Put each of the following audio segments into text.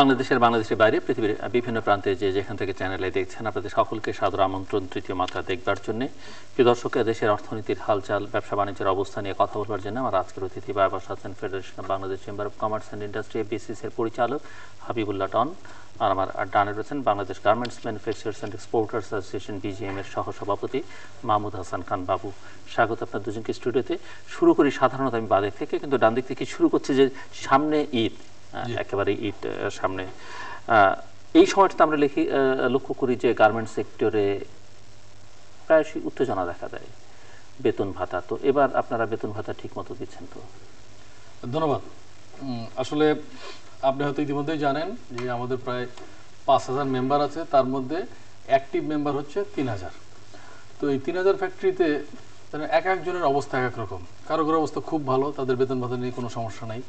বাংলাদেশের বাংলাদেশের বাইরে পৃথিবীর বিভিন্ন প্রান্তে যে যেখান থেকে চ্যানেলে দেখছেন আপনাদের সকলকে সাদর আমন্ত্রণ তৃতীয় মাত্রা দেখবার জন্য প্রিয় দর্শক দেশের অর্থনীতির হালচাল ব্যবসা বাণিজ্যের অবস্থা নিয়ে কথা বলবার জন্য আমার আজকের অতিথি বারবার আছেন federation of Bangladesh chamber of commerce and industry বিসিস এর পরিচালক হাবিবুল্লাহ টন আর আমার ডানে রয়েছেন Bangladesh garments manufacturers and exporters association BGM এর সহসভাপতি মাহমুদ হাসান খান বাবু স্বাগত আপনার দুজনকে স্টুডিওতে শুরু করি সাধারণত আমি বাদের থেকে কিন্তু ডান দিক থেকে শুরু করছি যে সামনে ঈদ একেবারে ইট সামনে এই সময়টাতে আমরা লিখি লক্ষ্য করি যে গার্মেন্টস সেক্টরে প্রায়শই উত্তেজনা দেখা দেয় বেতন ভাতা তো এবার আপনারা বেতন ভাতা ঠিক মতো দিচ্ছেন তো ধন্যবাদ আসলে আপনি হয়তো ইতিমধ্যেই জানেন যে আমাদের প্রায় পাঁচ হাজার মেম্বার আছে তার মধ্যে অ্যাক্টিভ মেম্বার হচ্ছে তিন হাজার তো এই তিন হাজার ফ্যাক্টরিতে এক একজনের অবস্থা এক এক রকম কারো কারো অবস্থা খুব ভালো তাদের বেতন ভাতা নিয়ে কোনো সমস্যা নাই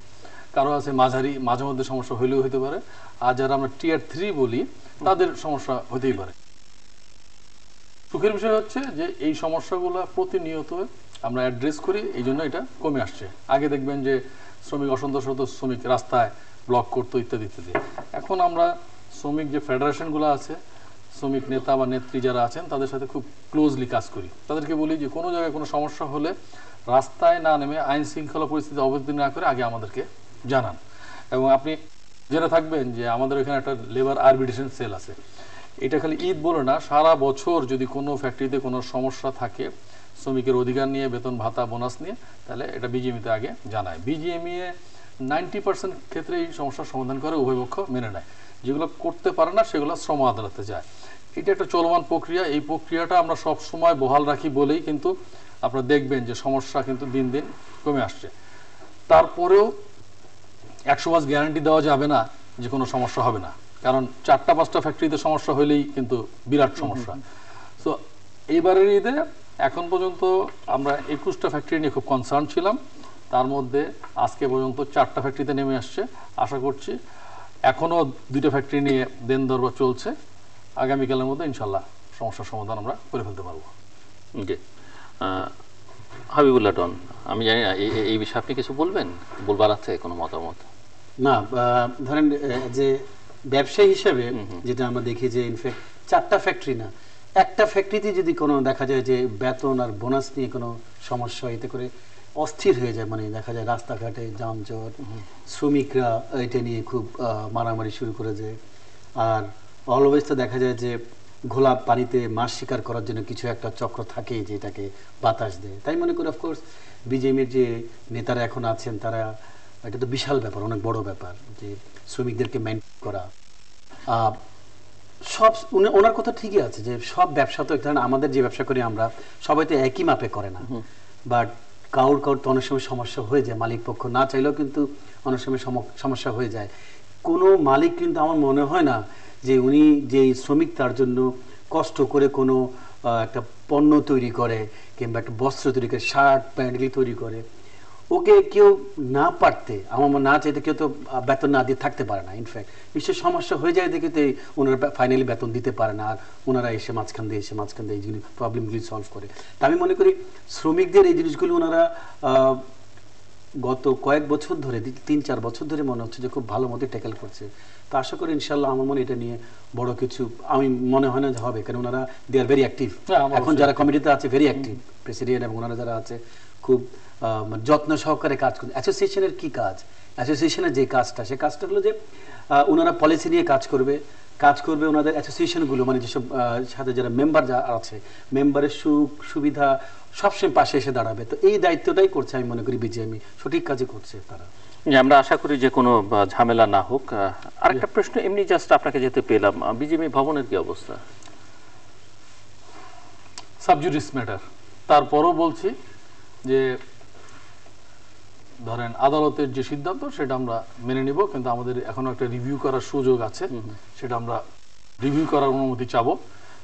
কারো আছে মাঝারি মাঝে মধ্যে সমস্যা হইলেও হতে পারে আর যারা আমরা টিয়ার থ্রি বলি তাদের সমস্যা হতেই পারে সুখের বিষয় হচ্ছে যে এই সমস্যাগুলো প্রতিনিয়ত আমরা অ্যাড্রেস করি এই জন্য এটা কমে আসছে আগে দেখবেন যে শ্রমিক অসন্তোষরত শ্রমিক রাস্তায় ব্লক করতো ইত্যাদি ইত্যাদি এখন আমরা শ্রমিক যে ফেডারেশনগুলো আছে শ্রমিক নেতা বা নেত্রী যারা আছেন তাদের সাথে খুব ক্লোজলি কাজ করি তাদেরকে বলি যে কোনো জায়গায় কোনো সমস্যা হলে রাস্তায় না নেমে আইন শৃঙ্খলা পরিস্থিতি অবতীর্ণ না করে আগে আমাদেরকে জানান এবং আপনি জেনে থাকবেন যে আমাদের এখানে একটা লেবার আরবিটেশন সেল আছে এটা খালি ঈদ বলে না সারা বছর যদি কোনো ফ্যাক্টরিতে কোনো সমস্যা থাকে শ্রমিকের অধিকার নিয়ে বেতন ভাতা বোনাস নিয়ে তাহলে এটা বিজিএমিতে আগে জানায় বিজিএমইয়ে নাইনটি পার্সেন্ট ক্ষেত্রে এই সমস্যার সমাধান করে উভয়পক্ষ মেনে নেয় যেগুলো করতে পারে না সেগুলো শ্রম আদালতে যায় এটা একটা চলমান প্রক্রিয়া এই প্রক্রিয়াটা আমরা সব সময় বহাল রাখি বলেই কিন্তু আপনারা দেখবেন যে সমস্যা কিন্তু দিন দিন কমে আসছে তারপরেও একশো মাস গ্যারান্টি দেওয়া যাবে না যে কোনো সমস্যা হবে না কারণ চারটা পাঁচটা ফ্যাক্টরিতে সমস্যা হইলেই কিন্তু বিরাট সমস্যা তো এইবারের ঈদে এখন পর্যন্ত আমরা একুশটা ফ্যাক্টরি নিয়ে খুব কনসার্ন ছিলাম তার মধ্যে আজকে পর্যন্ত চারটা ফ্যাক্টরিতে নেমে আসছে আশা করছি এখনও দুইটা ফ্যাক্টরি নিয়ে দেন দরবার চলছে আগামীকালের মধ্যে ইনশাল্লাহ সমস্যার সমাধান আমরা করে ফেলতে পারবো জি হাবিবুল্লাহ ডন আমি জানি না এই বিষয়ে আপনি কিছু বলবেন বলবার আছে কোনো মতামত না ধরেন যে ব্যবসায়ী হিসাবে যেটা আমরা দেখি যে ইনফ্যাক্ট চারটা ফ্যাক্টরি না একটা ফ্যাক্টরিতে যদি কোনো দেখা যায় যে বেতন আর বোনাস নিয়ে কোনো সমস্যা এতে করে অস্থির হয়ে যায় মানে দেখা যায় রাস্তাঘাটে যানজট শ্রমিকরা এটা নিয়ে খুব মারামারি শুরু করে যায় আর অলওয়েজ তো দেখা যায় যে ঘোলা পানিতে মাছ শিকার করার জন্য কিছু একটা চক্র থাকে যেটাকে বাতাস দেয় তাই মনে করি অফকোর্স বিজেপির যে নেতারা এখন আছেন তারা এটা তো বিশাল ব্যাপার অনেক বড় ব্যাপার যে শ্রমিকদেরকে মেনটেন করা সব ওনার কথা ঠিকই আছে যে সব ব্যবসা তো ধরেন আমাদের যে ব্যবসা করি আমরা সবাই তো একই মাপে করে না বাট কাউর কাউর তো অনেক সময় সমস্যা হয়ে যায় মালিক পক্ষ না চাইলেও কিন্তু অনেক সময় সমস্যা হয়ে যায় কোনো মালিক কিন্তু আমার মনে হয় না যে উনি যে শ্রমিক তার জন্য কষ্ট করে কোনো একটা পণ্য তৈরি করে কিংবা একটা বস্ত্র তৈরি করে শার্ট প্যান্ট তৈরি করে ওকে কেউ না পারতে আমার না চাইতে কেউ তো বেতন না দিয়ে থাকতে পারে না ইনফ্যাক্ট নিশ্চয় সমস্যা হয়ে যায় দেখে তো ওনারা ফাইনালি বেতন দিতে পারে না আর ওনারা এসে মাঝখান দিয়ে এসে মাঝখান দিয়ে এই জিনিস প্রবলেমগুলি সলভ করে তা আমি মনে করি শ্রমিকদের এই জিনিসগুলো ওনারা গত কয়েক বছর ধরে তিন চার বছর ধরে মনে হচ্ছে যে খুব ভালো মতো ট্যাকেল করছে তো আশা করি ইনশাল্লাহ আমার মনে এটা নিয়ে বড় কিছু আমি মনে হয় না যে হবে কারণ ওনারা দে আর ভেরি অ্যাক্টিভ এখন যারা কমিটিতে আছে ভেরি অ্যাক্টিভ প্রেসিডেন্ট এবং ওনারা যারা আছে খুব যত্ন সহকারে কাজ করছে অ্যাসোসিয়েশনের কি কাজ অ্যাসোসিয়েশনের যে কাজটা সে কাজটা হলো যে ওনারা পলিসি নিয়ে কাজ করবে কাজ করবে ওনাদের অ্যাসোসিয়েশনগুলো মানে যেসব সাথে যারা মেম্বার যা আছে মেম্বারের সুখ সুবিধা সবসময় পাশে এসে দাঁড়াবে তো এই দায়িত্বটাই করছে আমি মনে করি বিজেপি সঠিক কাজে করছে তারা আমরা আশা করি যে কোনো ঝামেলা না হোক আরেকটা প্রশ্ন এমনি জাস্ট আপনাকে যেতে পেলাম বিজেপি ভবনের কি অবস্থা সাবজুডিস ম্যাটার তারপরও বলছি যে ধরেন আদালতের যে সিদ্ধান্ত সেটা আমরা মেনে নিব কিন্তু আমাদের এখনো একটা রিভিউ করার সুযোগ আছে সেটা আমরা রিভিউ করার অনুমতি চাবো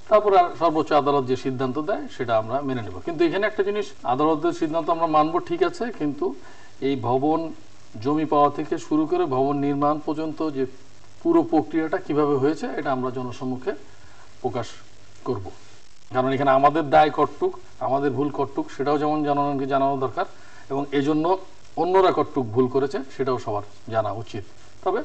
তারপর সর্বোচ্চ আদালত যে সিদ্ধান্ত দেয় সেটা আমরা মেনে নেব কিন্তু এখানে একটা জিনিস আদালতের সিদ্ধান্ত আমরা মানব ঠিক আছে কিন্তু এই ভবন জমি পাওয়া থেকে শুরু করে ভবন নির্মাণ পর্যন্ত যে পুরো প্রক্রিয়াটা কিভাবে হয়েছে এটা আমরা জনসম্মুখে প্রকাশ করব কারণ এখানে আমাদের দায় কটটুক আমাদের ভুল কটটুক সেটাও যেমন জনগণকে জানানো দরকার এবং এজন্য অন্যরা কতটুক ভুল করেছে সেটাও সবার জানা উচিত তবে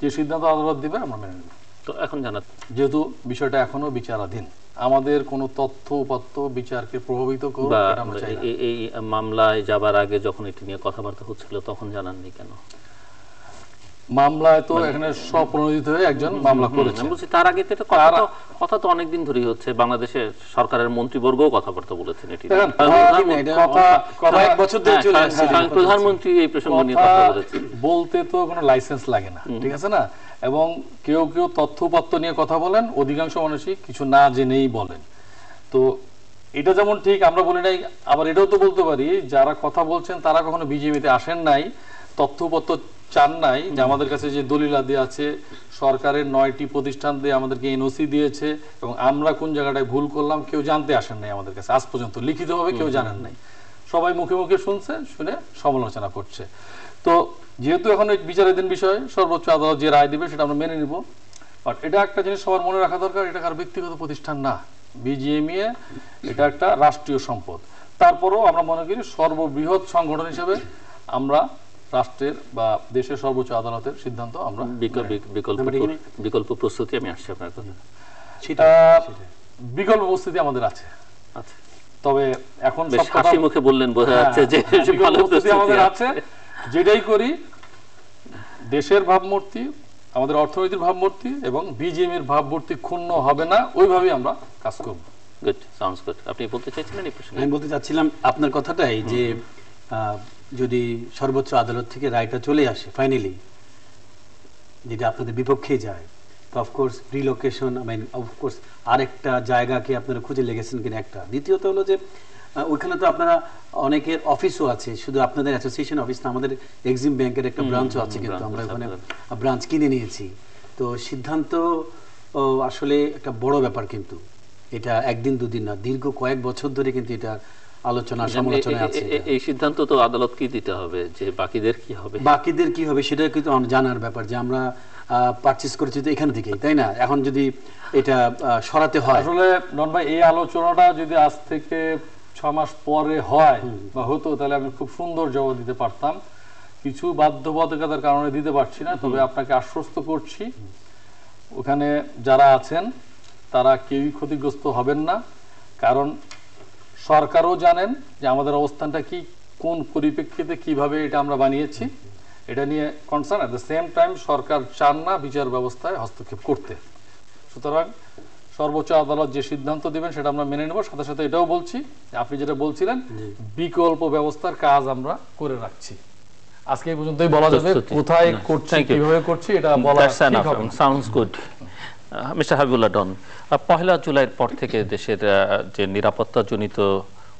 যে সিদ্ধান্ত আদালত দিবে আমরা মেনে নেব তো এখন জানা যেহেতু বিষয়টা এখনো বিচারাধীন আমাদের কোনো তথ্য উপাত্ত বিচারকে প্রভাবিত করবে এই মামলায় যাবার আগে যখন এটি নিয়ে কথাবার্তা হচ্ছিল তখন জানাননি কেন মামলায় তো এখানে স্বপ্রণোদিত হয়ে একজন মামলা করেছে বলছি তার আগে তো কথা তো কথা তো অনেকদিন ধরেই হচ্ছে বাংলাদেশের সরকারের মন্ত্রীবর্গও কথাবার্তা বলেছেন এটি হ্যাঁ, প্রধানমন্ত্রী এই প্রসঙ্গ নিয়ে কথা বলতে তো কোনো লাইসেন্স লাগে না ঠিক আছে না এবং কেউ কেউ তথ্যপত্র নিয়ে কথা বলেন অধিকাংশ মানুষই কিছু না জেনেই বলেন তো এটা যেমন ঠিক আমরা বলি নাই আবার এটাও তো বলতে পারি যারা কথা বলছেন তারা কখনো বিজেপিতে আসেন নাই তথ্যপত্র চান নাই যে আমাদের কাছে যে দলিলাদি আছে সরকারের নয়টি প্রতিষ্ঠান দিয়ে আমাদেরকে এনওসি দিয়েছে এবং আমরা কোন জায়গাটায় ভুল করলাম কেউ জানতে আসেন নাই আমাদের কাছে আজ পর্যন্ত লিখিতভাবে কেউ জানেন নাই সবাই মুখে মুখে শুনছে শুনে সমালোচনা করছে তো যেহেতু এখন এই বিচারাধীন বিষয় সর্বোচ্চ আদালত যে রায় দিবে সেটা আমরা মেনে নিব বাট এটা একটা জিনিস সবার মনে রাখা দরকার এটা কার ব্যক্তিগত প্রতিষ্ঠান না বিজিএমইএ e এটা একটা রাষ্ট্রীয় সম্পদ তারপরেও আমরা মনে করি সর্ববৃহৎ সংগঠন হিসেবে আমরা রাষ্ট্রের বা দেশের সর্বোচ্চ আদালতের সিদ্ধান্ত আমরা বিকল্প মানে বিকল্প প্রস্তুতি আমি আসছি আপনার কথা বিকল্প প্রস্তুতি আমাদের আছে আচ্ছা। তবে এখন হাসি মুখে বললেন বোঝা হ্যাঁ, যাচ্ছে যে হ্যাঁ, আমাদের আছে যেটাই করি দেশের ভাবমূর্তি আমাদের অর্থনৈতিক ভাবমূর্তি এবং বিজেপি এর ভাবমূর্তি ক্ষুণ্ণ হবে না ওইভাবেই আমরা কাজ করব গুড সাউন্ডস গুড আপনি বলতে চাইছিলেন এই প্রসঙ্গে আমি বলতে চাচ্ছিলাম আপনার কথাটাই যে যদি সর্বোচ্চ আদালত থেকে রায়টা চলে আসে ফাইনালি যেটা আপনাদের বিপক্ষেই যায় তো of course relocation I mean of course আরেকটা জায়গাকে আপনারা খুঁজে লেগেছেন কিনা একটা দ্বিতীয়ত হলো যে ওইখানে তো আপনারা অনেকের অফিসও আছে শুধু আপনাদের অ্যাসোসিয়েশন অফিস না আমাদের এক্সিম ব্যাংকের একটা ব্রাঞ্চও আছে কিন্তু আমরা ওখানে ব্রাঞ্চ কিনে নিয়েছি তো সিদ্ধান্ত আসলে একটা বড় ব্যাপার কিন্তু এটা একদিন দুদিন না দীর্ঘ কয়েক বছর ধরে কিন্তু এটা আলোচনা সমালোচনা আছে এই সিদ্ধান্ত তো আদালতকে দিতে হবে যে বাকিদের কি হবে বাকিদের কি হবে সেটা কিন্তু জানার ব্যাপার যে আমরা পারচেজ করেছি তো এখান থেকেই তাই না এখন যদি এটা সরাতে হয় আসলে নন ভাই এই আলোচনাটা যদি আজ থেকে ছ মাস পরে হয় বা হতো তাহলে আমি খুব সুন্দর জবাব দিতে পারতাম কিছু বাধ্যবাধকতার কারণে দিতে পারছি না তবে আপনাকে আশ্বস্ত করছি ওখানে যারা আছেন তারা কেউই ক্ষতিগ্রস্ত হবেন না কারণ সরকারও জানেন যে আমাদের অবস্থানটা কি কোন পরিপ্রেক্ষিতে কিভাবে এটা আমরা বানিয়েছি এটা নিয়ে concern at the same time সরকার চান না বিচার ব্যবস্থায় হস্তক্ষেপ করতে সুতরাং সর্বোচ্চ আদালত যে সিদ্ধান্ত দেবেন সেটা আমরা মেনে নেব সাথে সাথে এটাও বলছি আপনি যেটা বলছিলেন বিকল্প ব্যবস্থার কাজ আমরা করে রাখছি আজকে এই পর্যন্তই বলা যাবে কোথায় করছি কিভাবে করছি এটা বলা sounds good mister Habibullah Dawn পহেলা জুলাইয়ের পর থেকে দেশের যে নিরাপত্তাজনিত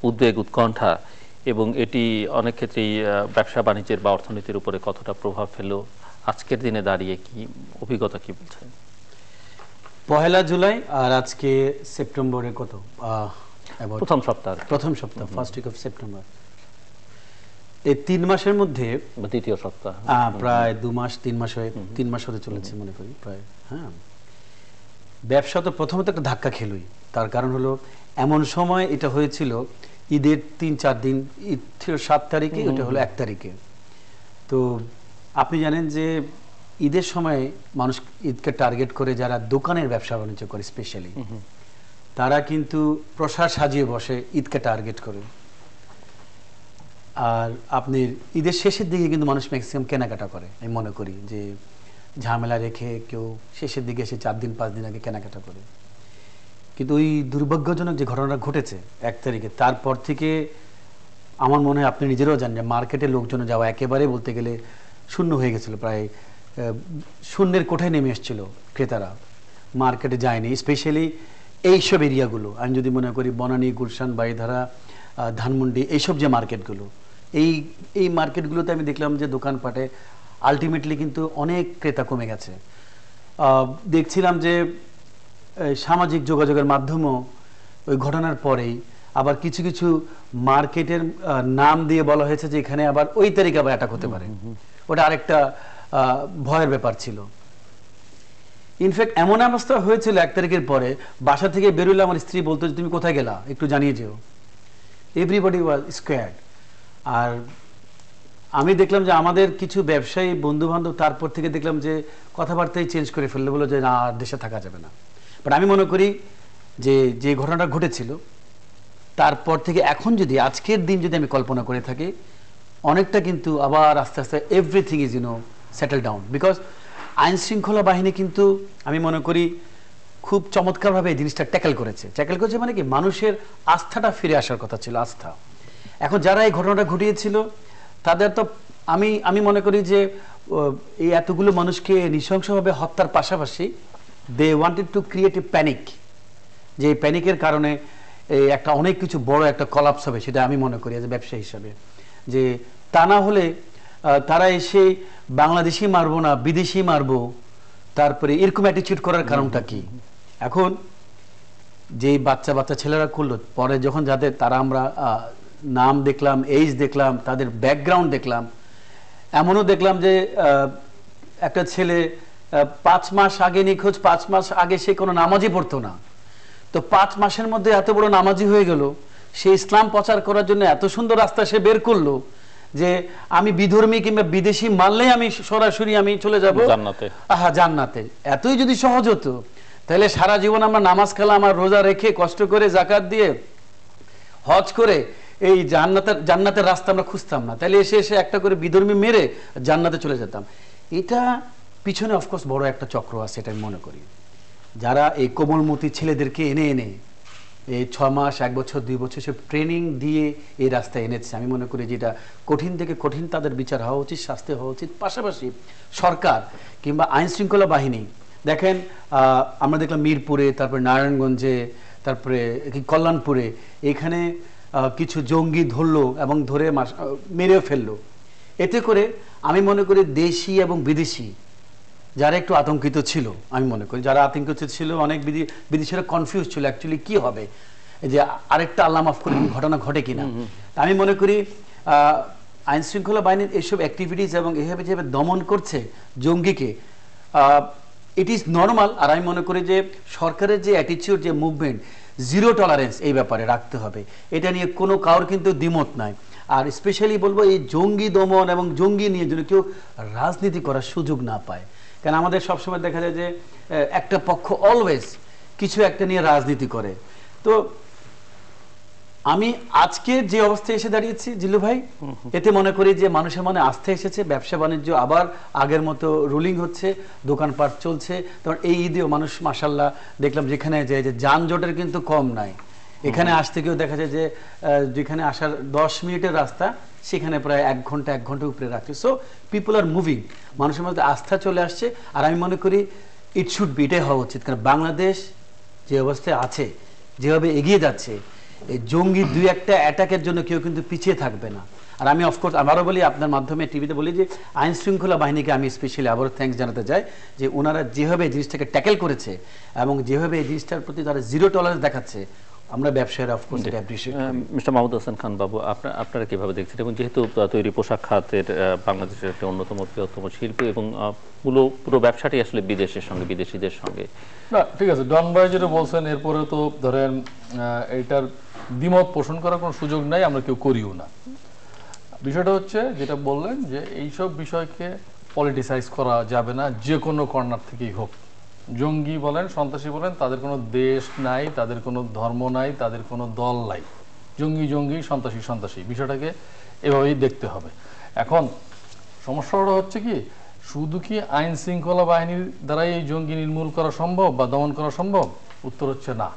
উদ্বেগ উৎকণ্ঠা এবং এটি অনেক ক্ষেত্রেই ব্যবসা বাণিজ্যের বা অর্থনীতির উপরে কতটা প্রভাব ফেলল আজকের দিনে দাঁড়িয়ে কি অভিজ্ঞতা কি বলছেন পহেলা জুলাই আর আজকে সেপ্টেম্বরে কত প্রথম সপ্তাহ প্রথম সপ্তাহ ফার্স্ট উইক অফ সেপ্টেম্বর এই তিন মাসের মধ্যে দ্বিতীয় সপ্তাহ প্রায় দু মাস তিন মাস হয়ে তিন মাস হতে চলেছে মনে করি প্রায় হ্যাঁ ব্যবসা তো প্রথমত একটা ধাক্কা খেলুই তার কারণ হলো এমন সময় এটা হয়েছিল ঈদের তিন চার দিন ঈদ ছিল সাত তারিখে ওটা হলো এক তারিখে তো আপনি জানেন যে ঈদের সময় মানুষ ঈদকে টার্গেট করে যারা দোকানের ব্যবসা বাণিজ্য করে স্পেশালি তারা কিন্তু প্রসার সাজিয়ে বসে ঈদকে টার্গেট করে আর আপনি ঈদের শেষের দিকে কিন্তু মানুষ ম্যাক্সিমাম কেনাকাটা করে আমি মনে করি যে ঝামেলা রেখে কেউ শেষের দিকে এসে চার দিন পাঁচ দিন আগে কেনাকাটা করে কিন্তু ওই দুর্ভাগ্যজনক যে ঘটনাটা ঘটেছে এক তারিখে তারপর থেকে আমার মনে হয় আপনি নিজেরাও জানেন যে মার্কেটে লোকজন যাওয়া একেবারে বলতে গেলে শূন্য হয়ে গেছিলো প্রায় শূন্যের কোঠায় নেমে এসেছিলো ক্রেতারা মার্কেটে যায়নি স্পেশালি এইসব এরিয়াগুলো আমি যদি মনে করি বনানী গুলশান বাইধারা ধানমন্ডি এইসব যে মার্কেটগুলো এই এই মার্কেটগুলোতে আমি দেখলাম যে দোকানপাটে আলটিমেটলি কিন্তু অনেক ক্রেতা কমে গেছে দেখছিলাম যে সামাজিক যোগাযোগের মাধ্যমেও ওই ঘটনার পরেই আবার কিছু কিছু মার্কেটের নাম দিয়ে বলা হয়েছে যে এখানে আবার ওই তারিখে আবার অ্যাটাক হতে পারে ওটা আরেকটা ভয়ের ব্যাপার ছিল ইনফ্যাক্ট এমন অবস্থা হয়েছিল এক তারিখের পরে বাসা থেকে বেরোলে আমার স্ত্রী বলতো যে তুমি কোথায় গেলা একটু জানিয়ে যেও এভরিবডি ওয়াজ স্কোয়ার্ড আর আমি দেখলাম যে আমাদের কিছু ব্যবসায়ী বন্ধু বান্ধব তারপর থেকে দেখলাম যে কথাবার্তাই চেঞ্জ করে ফেললো বলো যে না আর দেশে থাকা যাবে না বাট আমি মনে করি যে যে ঘটনাটা ঘটেছিল তারপর থেকে এখন যদি আজকের দিন যদি আমি কল্পনা করে থাকি অনেকটা কিন্তু আবার আস্তে আস্তে everything is you know settle down because আইন শৃঙ্খলা বাহিনী কিন্তু আমি মনে করি খুব চমৎকারভাবে এই জিনিসটা ট্যাকেল করেছে ট্যাকেল করেছে মানে কি মানুষের আস্থাটা ফিরে আসার কথা ছিল আস্থা এখন যারা এই ঘটনাটা ঘটিয়েছিল তাদের তো আমি আমি মনে করি যে এই এতগুলো মানুষকে নৃশংসভাবে হত্যার পাশাপাশি they wanted to create a panic যে প্যানিকের কারণে একটা অনেক কিছু বড় একটা কলাপস হবে সেটা আমি মনে করি এজ ব্যবসা হিসাবে যে তা না হলে তারা এসে বাংলাদেশি মারবো না বিদেশি মারবো তারপরে এরকম অ্যাটিচিউড করার কারণটা কি এখন যেই বাচ্চা বাচ্চা ছেলেরা করলো পরে যখন যাদের তারা আমরা নাম দেখলাম এইজ দেখলাম তাদের ব্যাকগ্রাউন্ড দেখলাম এমনও দেখলাম যে একটা ছেলে পাঁচ মাস আগে নিখোঁজ পাঁচ মাস আগে সে কোনো নামাজি পড়তো না তো পাঁচ মাসের মধ্যে এত বড় নামাজি হয়ে গেল সে ইসলাম প্রচার করার জন্য এত সুন্দর রাস্তা সে বের করলো যে আমি বিধর্মী কিংবা বিদেশি মানলে আমি সরাসরি আমি চলে যাব জান্নাতে হ্যাঁ জান্নাতে এতই যদি সহজ হতো তাহলে সারা জীবন আমরা নামাজ খেলা আমার রোজা রেখে কষ্ট করে জাকাত দিয়ে হজ করে এই জান্নাতের জান্নাতের রাস্তা আমরা খুঁজতাম না তাহলে এসে এসে একটা করে বিধর্মী মেরে জান্নাতে চলে যেতাম এটা পিছনে অফকোর্স বড় একটা চক্র আছে এটা আমি মনে করি যারা এই কোমলমতি ছেলেদেরকে এনে এনে এই ছ মাস এক বছর দুই বছর সে ট্রেনিং দিয়ে এই রাস্তায় এনেছে আমি মনে করি যেটা কঠিন থেকে কঠিন তাদের বিচার হওয়া উচিত শাস্তি হওয়া উচিত পাশাপাশি সরকার কিংবা আইন শৃঙ্খলা বাহিনী দেখেন আমরা দেখলাম মিরপুরে তারপরে নারায়ণগঞ্জে তারপরে কল্যাণপুরে এখানে কিছু জঙ্গি ধরলো এবং ধরে মেরেও ফেললো এতে করে আমি মনে করি দেশি এবং বিদেশি যারা একটু আতঙ্কিত ছিল আমি মনে করি যারা আতঙ্কিত ছিল অনেক বিদেশিরা কনফিউজ ছিল অ্যাকচুয়ালি কি হবে যে আরেকটা আল্লাহ মাফ করে ঘটনা ঘটে কিনা আমি মনে করি আইন শৃঙ্খলা বাহিনীর এইসব অ্যাক্টিভিটিস এবং এভাবে যেভাবে দমন করছে জঙ্গিকে ইট ইজ নর্মাল আর আমি মনে করি যে সরকারের যে অ্যাটিচিউড যে মুভমেন্ট জিরো টলারেন্স এই ব্যাপারে রাখতে হবে এটা নিয়ে কোনো কারোর কিন্তু দ্বিমত নাই আর স্পেশালি বলবো এই জঙ্গি দমন এবং জঙ্গি নিয়ে যদি কেউ রাজনীতি করার সুযোগ না পায় কারণ আমাদের সবসময় দেখা যায় যে একটা পক্ষ অলওয়েজ কিছু একটা নিয়ে রাজনীতি করে তো আমি আজকে যে অবস্থায় এসে দাঁড়িয়েছি জিলু ভাই এতে মনে করি যে মানুষের মনে আস্থা এসেছে ব্যবসা বাণিজ্য আবার আগের মতো রুলিং হচ্ছে দোকানপাট চলছে তখন এই ঈদেও মানুষ মাসাল্লাহ দেখলাম যেখানে যায় যে যানজটের কিন্তু কম নাই এখানে আসতে গিয়েও দেখা যায় যে যেখানে আসার দশ মিনিটের রাস্তা সেখানে প্রায় এক ঘন্টা এক ঘন্টা উপরে রাখছে সো পিপল আর মুভিং মানুষের মধ্যে আস্থা চলে আসছে আর আমি মনে করি ইট শুড বিটাই হওয়া উচিত কারণ বাংলাদেশ যে অবস্থায় আছে যেভাবে এগিয়ে যাচ্ছে জঙ্গি দুই একটা অ্যাটাকের জন্য কেউ কিন্তু পিছিয়ে থাকবে না আর আমি অফকোর্স আমারও বলি আপনার মাধ্যমে টিভিতে বলি যে আইন শৃঙ্খলা বাহিনীকে আমি স্পেশালি আবারও থ্যাংকস জানাতে চাই যে ওনারা যেভাবে এই জিনিসটাকে ট্যাকেল করেছে এবং যেভাবে এই জিনিসটার প্রতি তারা জিরো টলারেন্স দেখাচ্ছে আমরা ব্যবসায়ীরা অফকোর্স এটা অ্যাপ্রিসিয়েট মিস্টার মাহমুদ হাসান খান বাবু আপনার আপনারা কীভাবে দেখছেন এবং যেহেতু তৈরি পোশাক খাতের বাংলাদেশের একটি অন্যতম বৃহত্তম শিল্প এবং পুরো পুরো ব্যবসাটি আসলে বিদেশের সঙ্গে বিদেশিদের সঙ্গে না ঠিক আছে ডন ভাই যেটা বলছেন এরপরে তো ধরেন এটার দ্বিমত পোষণ করার কোনো সুযোগ নাই আমরা কেউ করিও না বিষয়টা হচ্ছে যেটা বললেন যে এইসব বিষয়কে পলিটিসাইজ করা যাবে না যে কোনো কর্নার থেকেই হোক জঙ্গি বলেন সন্ত্রাসী বলেন তাদের কোনো দেশ নাই তাদের কোনো ধর্ম নাই তাদের কোনো দল নাই জঙ্গি জঙ্গি সন্ত্রাসী সন্ত্রাসী বিষয়টাকে এভাবেই দেখতে হবে এখন সমস্যাটা হচ্ছে কি শুধু কি আইন শৃঙ্খলা বাহিনীর দ্বারাই এই জঙ্গি নির্মূল করা সম্ভব বা দমন করা সম্ভব উত্তর হচ্ছে না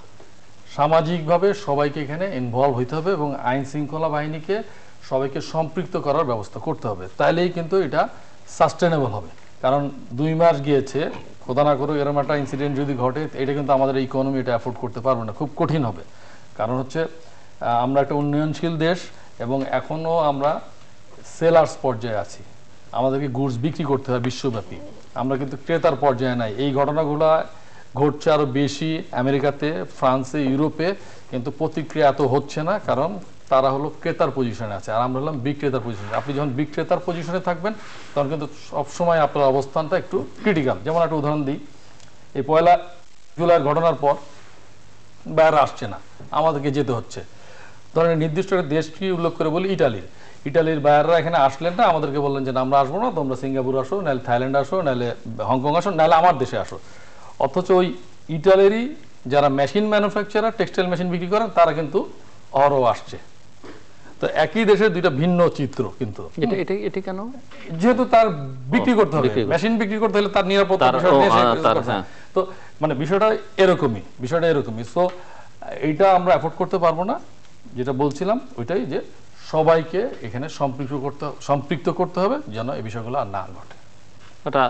সামাজিকভাবে সবাইকে এখানে ইনভলভ হইতে হবে এবং আইন শৃঙ্খলা বাহিনীকে সবাইকে সম্পৃক্ত করার ব্যবস্থা করতে হবে তাইলেই কিন্তু এটা সাস্টেনেবল হবে কারণ দুই মাস গিয়েছে খোদা না করো এরকম একটা ইনসিডেন্ট যদি ঘটে এটা কিন্তু আমাদের ইকোনমি এটা অ্যাফোর্ড করতে পারবে না খুব কঠিন হবে কারণ হচ্ছে আমরা একটা উন্নয়নশীল দেশ এবং এখনও আমরা সেলার্স পর্যায়ে আছি আমাদেরকে গুডস বিক্রি করতে হয় বিশ্বব্যাপী আমরা কিন্তু ক্রেতার পর্যায়ে নাই এই ঘটনাগুলো ঘটছে আরও বেশি আমেরিকাতে ফ্রান্সে ইউরোপে কিন্তু প্রতিক্রিয়া এত হচ্ছে না কারণ তারা হলো ক্রেতার পজিশনে আছে আর আমরা হলাম বিক্রেতার পজিশনে আপনি যখন বিক্রেতার পজিশনে থাকবেন তখন কিন্তু সবসময় আপনার অবস্থানটা একটু ক্রিটিক্যাল যেমন একটা উদাহরণ দিই এই পয়লা জুলাইয়ের ঘটনার পর বাইরে আসছে না আমাদেরকে যেতে হচ্ছে ধরেন নির্দিষ্ট একটা দেশটি উল্লেখ করে বলি ইটালির ইটালির বাইরেরা এখানে আসলেন না আমাদেরকে বললেন যে আমরা আসবো না তোমরা সিঙ্গাপুর আসো নাহলে থাইল্যান্ড আসো নাহলে হংকং আসো নাহলে আমার দেশে আসো অথচ ওই ইটালেরই যারা মেশিন ম্যানুফ্যাকচারার টেক্সটাইল মেশিন বিক্রি করেন তারা কিন্তু অহরও আসছে তো একই দেশে দুইটা ভিন্ন চিত্র কিন্তু এটা এটা এটা কেন যেহেতু তার বিক্রি করতে হবে মেশিন বিক্রি করতে হলে তার নিরাপত্তা হ্যাঁ, হ্যাঁ। তো মানে বিষয়টা এরকমই বিষয়টা এরকমই সো এইটা আমরা অ্যাফোর্ড করতে পারবো না যেটা বলছিলাম ওইটাই যে সবাইকে এখানে সম্পৃক্ত করতে সম্পৃক্ত করতে হবে যেন এই বিষয়গুলো আর না ঘটে এটা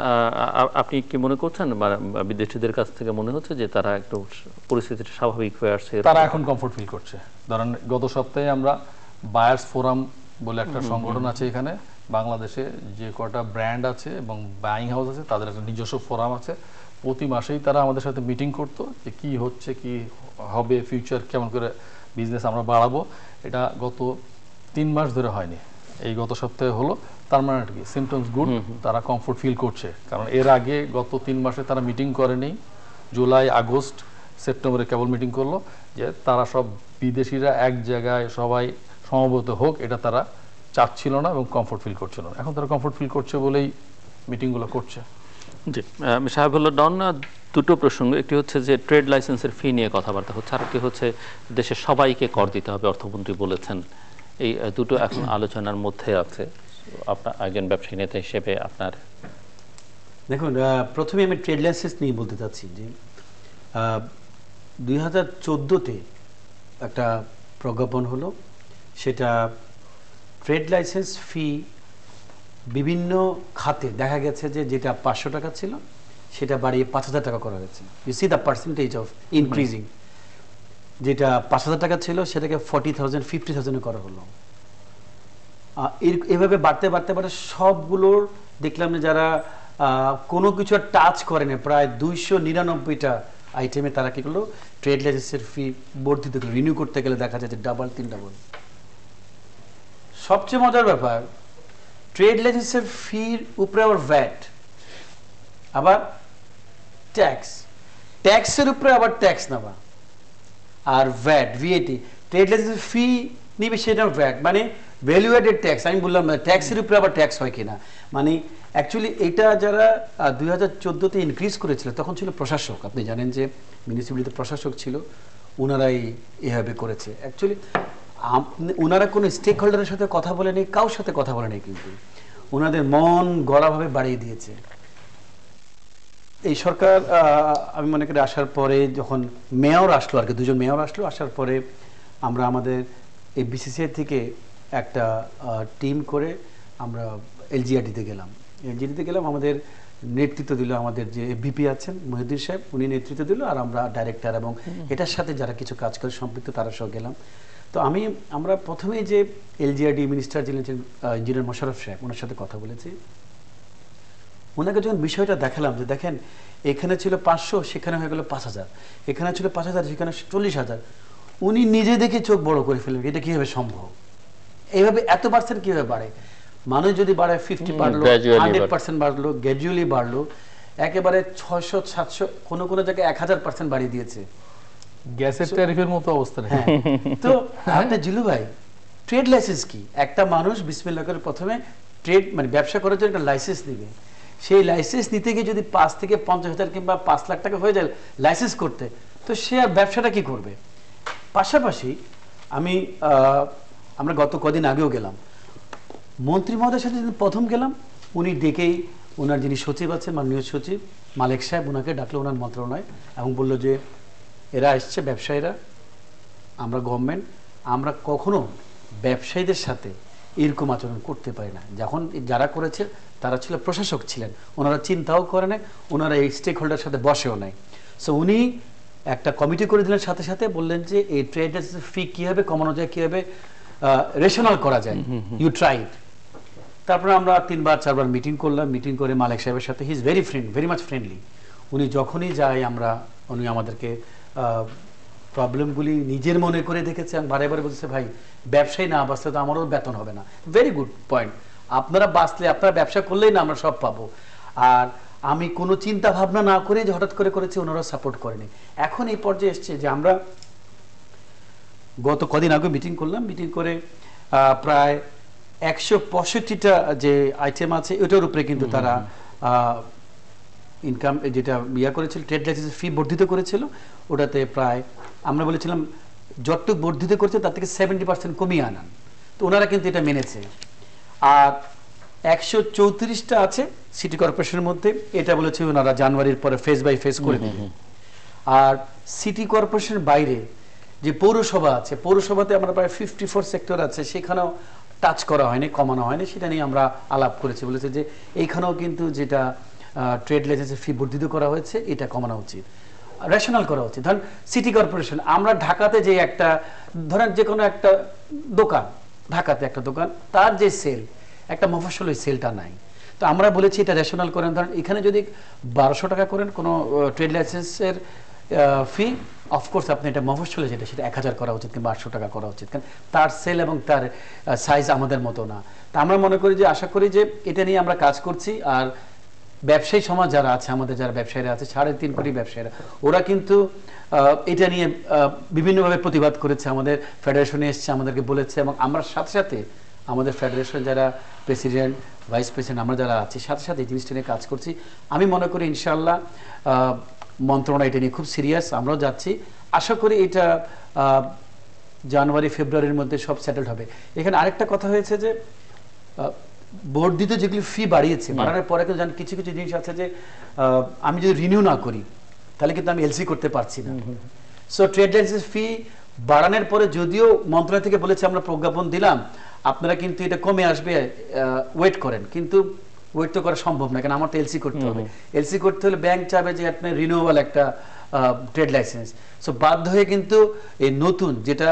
আপনি কি মনে করছেন বিদেশিদের কাছ থেকে মনে হচ্ছে যে তারা একটু পরিস্থিতিটা স্বাভাবিক হয়ে আসছে তারা এখন কমফোর্ট ফিল করছে ধরেন গত সপ্তাহে আমরা বায়ার্স ফোরাম বলে একটা সংগঠন আছে এখানে বাংলাদেশে যে কটা ব্র্যান্ড আছে এবং বাইং হাউস আছে তাদের একটা নিজস্ব ফোরাম আছে প্রতি মাসেই তারা আমাদের সাথে মিটিং করতো যে কি হচ্ছে কি হবে ফিউচার কেমন করে বিজনেস আমরা বাড়াবো এটা গত তিন মাস ধরে হয়নি এই গত সপ্তাহে হলো তার মানে কি সিমটমস গুড তারা কমফোর্ট ফিল করছে কারণ এর আগে গত তিন মাসে তারা মিটিং করেনি জুলাই আগস্ট সেপ্টেম্বরে কেবল মিটিং করলো যে তারা সব বিদেশিরা এক জায়গায় সবাই সমবেত হোক এটা তারা চাচ্ছিল না এবং কমফোর্ট ফিল করছিল না এখন তারা কমফোর্ট ফিল করছে বলেই মিটিংগুলো করছে জি সাহেবুল্লাহ ডন দুটো প্রসঙ্গ একটি হচ্ছে যে ট্রেড লাইসেন্সের ফি নিয়ে কথাবার্তা হচ্ছে আরেকটি হচ্ছে দেশের সবাইকে কর দিতে হবে অর্থমন্ত্রী বলেছেন এই দুটো এখন আলোচনার মধ্যে আছে আপনার একজন ব্যবসায়ী নেতা হিসেবে আপনার দেখুন প্রথমে আমি ট্রেড লাইসেন্স নিয়ে বলতে চাচ্ছি যে দুই হাজার চোদ্দোতে একটা প্রজ্ঞাপন হলো সেটা ট্রেড লাইসেন্স ফি বিভিন্ন খাতে দেখা গেছে যে যেটা পাঁচশো টাকা ছিল সেটা বাড়িয়ে পাঁচ হাজার টাকা করা হয়েছে you see the percentage of increasing যেটা পাঁচ হাজার টাকা ছিল সেটাকে ফর্টি থাউজেন্ড ফিফটি থাউজেন্ডে করা হলো এভাবে বাড়তে বাড়তে বাড়তে সবগুলোর দেখলাম যে যারা কোনো কিছু টাচ করে না প্রায় দুইশো নিরানব্বইটা আইটেমে তারা কী করলো ট্রেড লাইসেন্সের ফি বর্ধিত রিনিউ করতে গেলে দেখা যায় যে ডাবল তিন ডাবল সবচেয়ে মজার ব্যাপার ট্রেড লাইসেন্সের ফির উপরে আবার ভ্যাট আবার ট্যাক্স ট্যাক্সের উপরে আবার ট্যাক্স নেওয়া আর ভ্যাট ভিএটি ট্রেড লাইসেন্সের ফি নিবে সেটা ভ্যাট মানে ভ্যালুয়েডেড ট্যাক্স আমি বললাম না ট্যাক্সের উপরে আবার ট্যাক্স হয় কিনা মানে অ্যাকচুয়ালি এটা যারা দুই হাজার চোদ্দোতে ইনক্রিজ করেছিল তখন ছিল প্রশাসক আপনি জানেন যে মিউনিসিপ্যালিটি প্রশাসক ছিল ওনারাই এভাবে করেছে অ্যাকচুয়ালি ওনারা কোনো স্টেক হোল্ডারের সাথে কথা বলেনি কারোর সাথে কথা বলেনি কিন্তু ওনাদের মন গলাভাবে বাড়িয়ে দিয়েছে এই সরকার আমি মনে করি আসার পরে যখন মেয়র আসলো আর কি দুজন মেয়র আসলো আসার পরে আমরা আমাদের এই বিসিসিআই থেকে একটা টিম করে আমরা এলজিআরডিতে গেলাম এলজিআরডিতে গেলাম আমাদের নেতৃত্ব দিল আমাদের যে বিপি আছেন মহিউদ্দিন সাহেব উনি নেতৃত্ব দিল আর আমরা ডাইরেক্টর এবং এটার সাথে যারা কিছু কাজ করে সম্পৃক্ত তারা সহ গেলাম তো আমি আমরা প্রথমেই যে এলজিআরডি মিনিস্টার যিনি ইঞ্জিনিয়ার মোশারফ সাহেব ওনার সাথে কথা বলেছি ওনাকে যখন বিষয়টা দেখালাম যে দেখেন এখানে ছিল পাঁচশো সেখানে হয়ে গেল পাঁচ হাজার এখানে ছিল পাঁচ হাজার সেখানে চল্লিশ হাজার উনি নিজে দেখে চোখ বড় করে ফেললেন এটা কীভাবে সম্ভব এইভাবে এত পার্সেন্ট কিভাবে বাড়ে মানুষ যদি বাড়ে ফিফটি বাড়লো হান্ড্রেড পার্সেন্ট বাড়লো গ্র্যাজুয়ালি বাড়লো একেবারে ছয়শো সাতশো কোনো কোনো জায়গায় এক হাজার পার্সেন্ট বাড়িয়ে দিয়েছে গ্যাসের ট্যারিফের মতো অবস্থা হ্যাঁ তো আপনি জিলু ভাই ট্রেড লাইসেন্স কি একটা মানুষ বিসমিল্লা করে প্রথমে ট্রেড মানে ব্যবসা করার জন্য একটা লাইসেন্স নিবে সেই লাইসেন্স নিতে গিয়ে যদি পাঁচ থেকে পঞ্চাশ হাজার কিংবা পাঁচ লাখ টাকা হয়ে যায় লাইসেন্স করতে তো সে আর ব্যবসাটা কি করবে পাশাপাশি আমি আমরা গত কদিন আগেও গেলাম মন্ত্রী মহোদয়ের সাথে যদি প্রথম গেলাম উনি ডেকেই ওনার যিনি সচিব আছে মাননীয় সচিব মালিক সাহেব ওনাকে ডাকলো ওনার মন্ত্রণালয় এবং বললো যে এরা এসছে ব্যবসায়ীরা আমরা গভর্নমেন্ট আমরা কখনো ব্যবসায়ীদের সাথে এরকম আচরণ করতে পারি না যখন যারা করেছে তারা ছিল প্রশাসক ছিলেন ওনারা চিন্তাও করে নেয় ওনারা এই স্টেক হোল্ডার সাথে বসেও নেয় সো উনি একটা কমিটি করে দিলেন সাথে সাথে বললেন যে এই ট্রেডার্স ফি কীভাবে কমানো যায় কীভাবে রেশনাল করা যায় ইউ ট্রাই তারপরে আমরা তিনবার চারবার মিটিং করলাম মিটিং করে মালিক সাহেবের সাথে he is very friend very much friendly উনি যখনই যাই আমরা উনি আমাদেরকে প্রবলেমগুলি নিজের মনে করে দেখেছে বারে বারে বলছে ভাই ব্যবসায় না বাঁচলে তো আমারও বেতন হবে না ভেরি গুড পয়েন্ট আপনারা বাঁচলে আপনারা ব্যবসা করলেই না আমরা সব পাবো আর আমি কোনো চিন্তা ভাবনা না করে যে হঠাৎ করে করেছি ওনারা সাপোর্ট করেনি এখন এই পর্যায়ে এসছে যে আমরা গত কদিন আগে মিটিং করলাম মিটিং করে প্রায় একশো পঁয়ষট্টিটা যে আইটেম আছে ওটার উপরে কিন্তু তারা ইনকাম যেটা ইয়া করেছিল ট্রেড লাইসেন্স ফি বর্ধিত করেছিল ওটাতে প্রায় আমরা বলেছিলাম যতটুকু বর্ধিত করেছে তার থেকে সেভেন্টি পার্সেন্ট কমিয়ে আনান তো ওনারা কিন্তু এটা মেনেছে আর একশো চৌত্রিশটা আছে সিটি কর্পোরেশনের মধ্যে এটা বলেছে ওনারা জানুয়ারির পরে ফেস বাই ফেস করে দেবে আর সিটি কর্পোরেশনের বাইরে যে পৌরসভা আছে পৌরসভাতে আমরা প্রায় ফিফটি ফোর সেক্টর আছে সেখানেও টাচ করা হয়নি কমানো হয়নি সেটা নিয়ে আমরা আলাপ করেছি বলেছে যে এইখানেও কিন্তু যেটা ট্রেড লাইসেন্সের ফি বর্ধিত করা হয়েছে এটা কমানো উচিত রেশনাল করা উচিত ধরেন সিটি কর্পোরেশন আমরা ঢাকাতে যে একটা ধরেন যে কোনো একটা দোকান ঢাকাতে একটা দোকান তার যে সেল একটা মফসল ওই সেলটা নাই তো আমরা বলেছি এটা রেশনাল করেন ধরেন এখানে যদি বারোশো টাকা করেন কোনো ট্রেড লাইসেন্সের ফি অফকোর্স আপনি এটা মফসলে যেটা সেটা এক হাজার করা উচিত কিংবা আটশো টাকা করা উচিত কারণ তার সেল এবং তার সাইজ আমাদের মতো না তা আমরা মনে করি যে আশা করি যে এটা নিয়ে আমরা কাজ করছি আর ব্যবসায়ী সমাজ যারা আছে আমাদের যারা ব্যবসায়ীরা আছে সাড়ে তিন কোটি ব্যবসায়ীরা ওরা কিন্তু এটা নিয়ে বিভিন্নভাবে প্রতিবাদ করেছে আমাদের ফেডারেশনে এসছে আমাদেরকে বলেছে এবং আমরা সাথে সাথে আমাদের ফেডারেশন যারা প্রেসিডেন্ট ভাইস প্রেসিডেন্ট আমরা যারা আছি সাথে সাথে এই জিনিসটা নিয়ে কাজ করছি আমি মনে করি ইনশাল্লাহ মন্ত্রণা এটা নিয়ে খুব সিরিয়াস আমরাও যাচ্ছি আশা করি এটা জানুয়ারি ফেব্রুয়ারির মধ্যে সব সেটেলড হবে এখানে আরেকটা কথা হয়েছে যে দিতে যেগুলি ফি বাড়িয়েছে বাড়ানোর পরে কিন্তু জানেন কিছু কিছু জিনিস আছে যে আমি যদি রিনিউ না করি তাহলে কিন্তু আমি এলসি করতে পারছি না সো ট্রেড লাইসেন্স ফি বাড়ানোর পরে যদিও মন্ত্রণালয় থেকে বলেছে আমরা প্রজ্ঞাপন দিলাম আপনারা কিন্তু এটা কমে আসবে ওয়েট করেন কিন্তু ওয়েট তো করা সম্ভব না কারণ আমার তো এলসি করতে হবে এলসি করতে হলে ব্যাংক চাবে যে আপনি রিনিউয়াল একটা ট্রেড লাইসেন্স সো বাধ্য হয়ে কিন্তু এই নতুন যেটা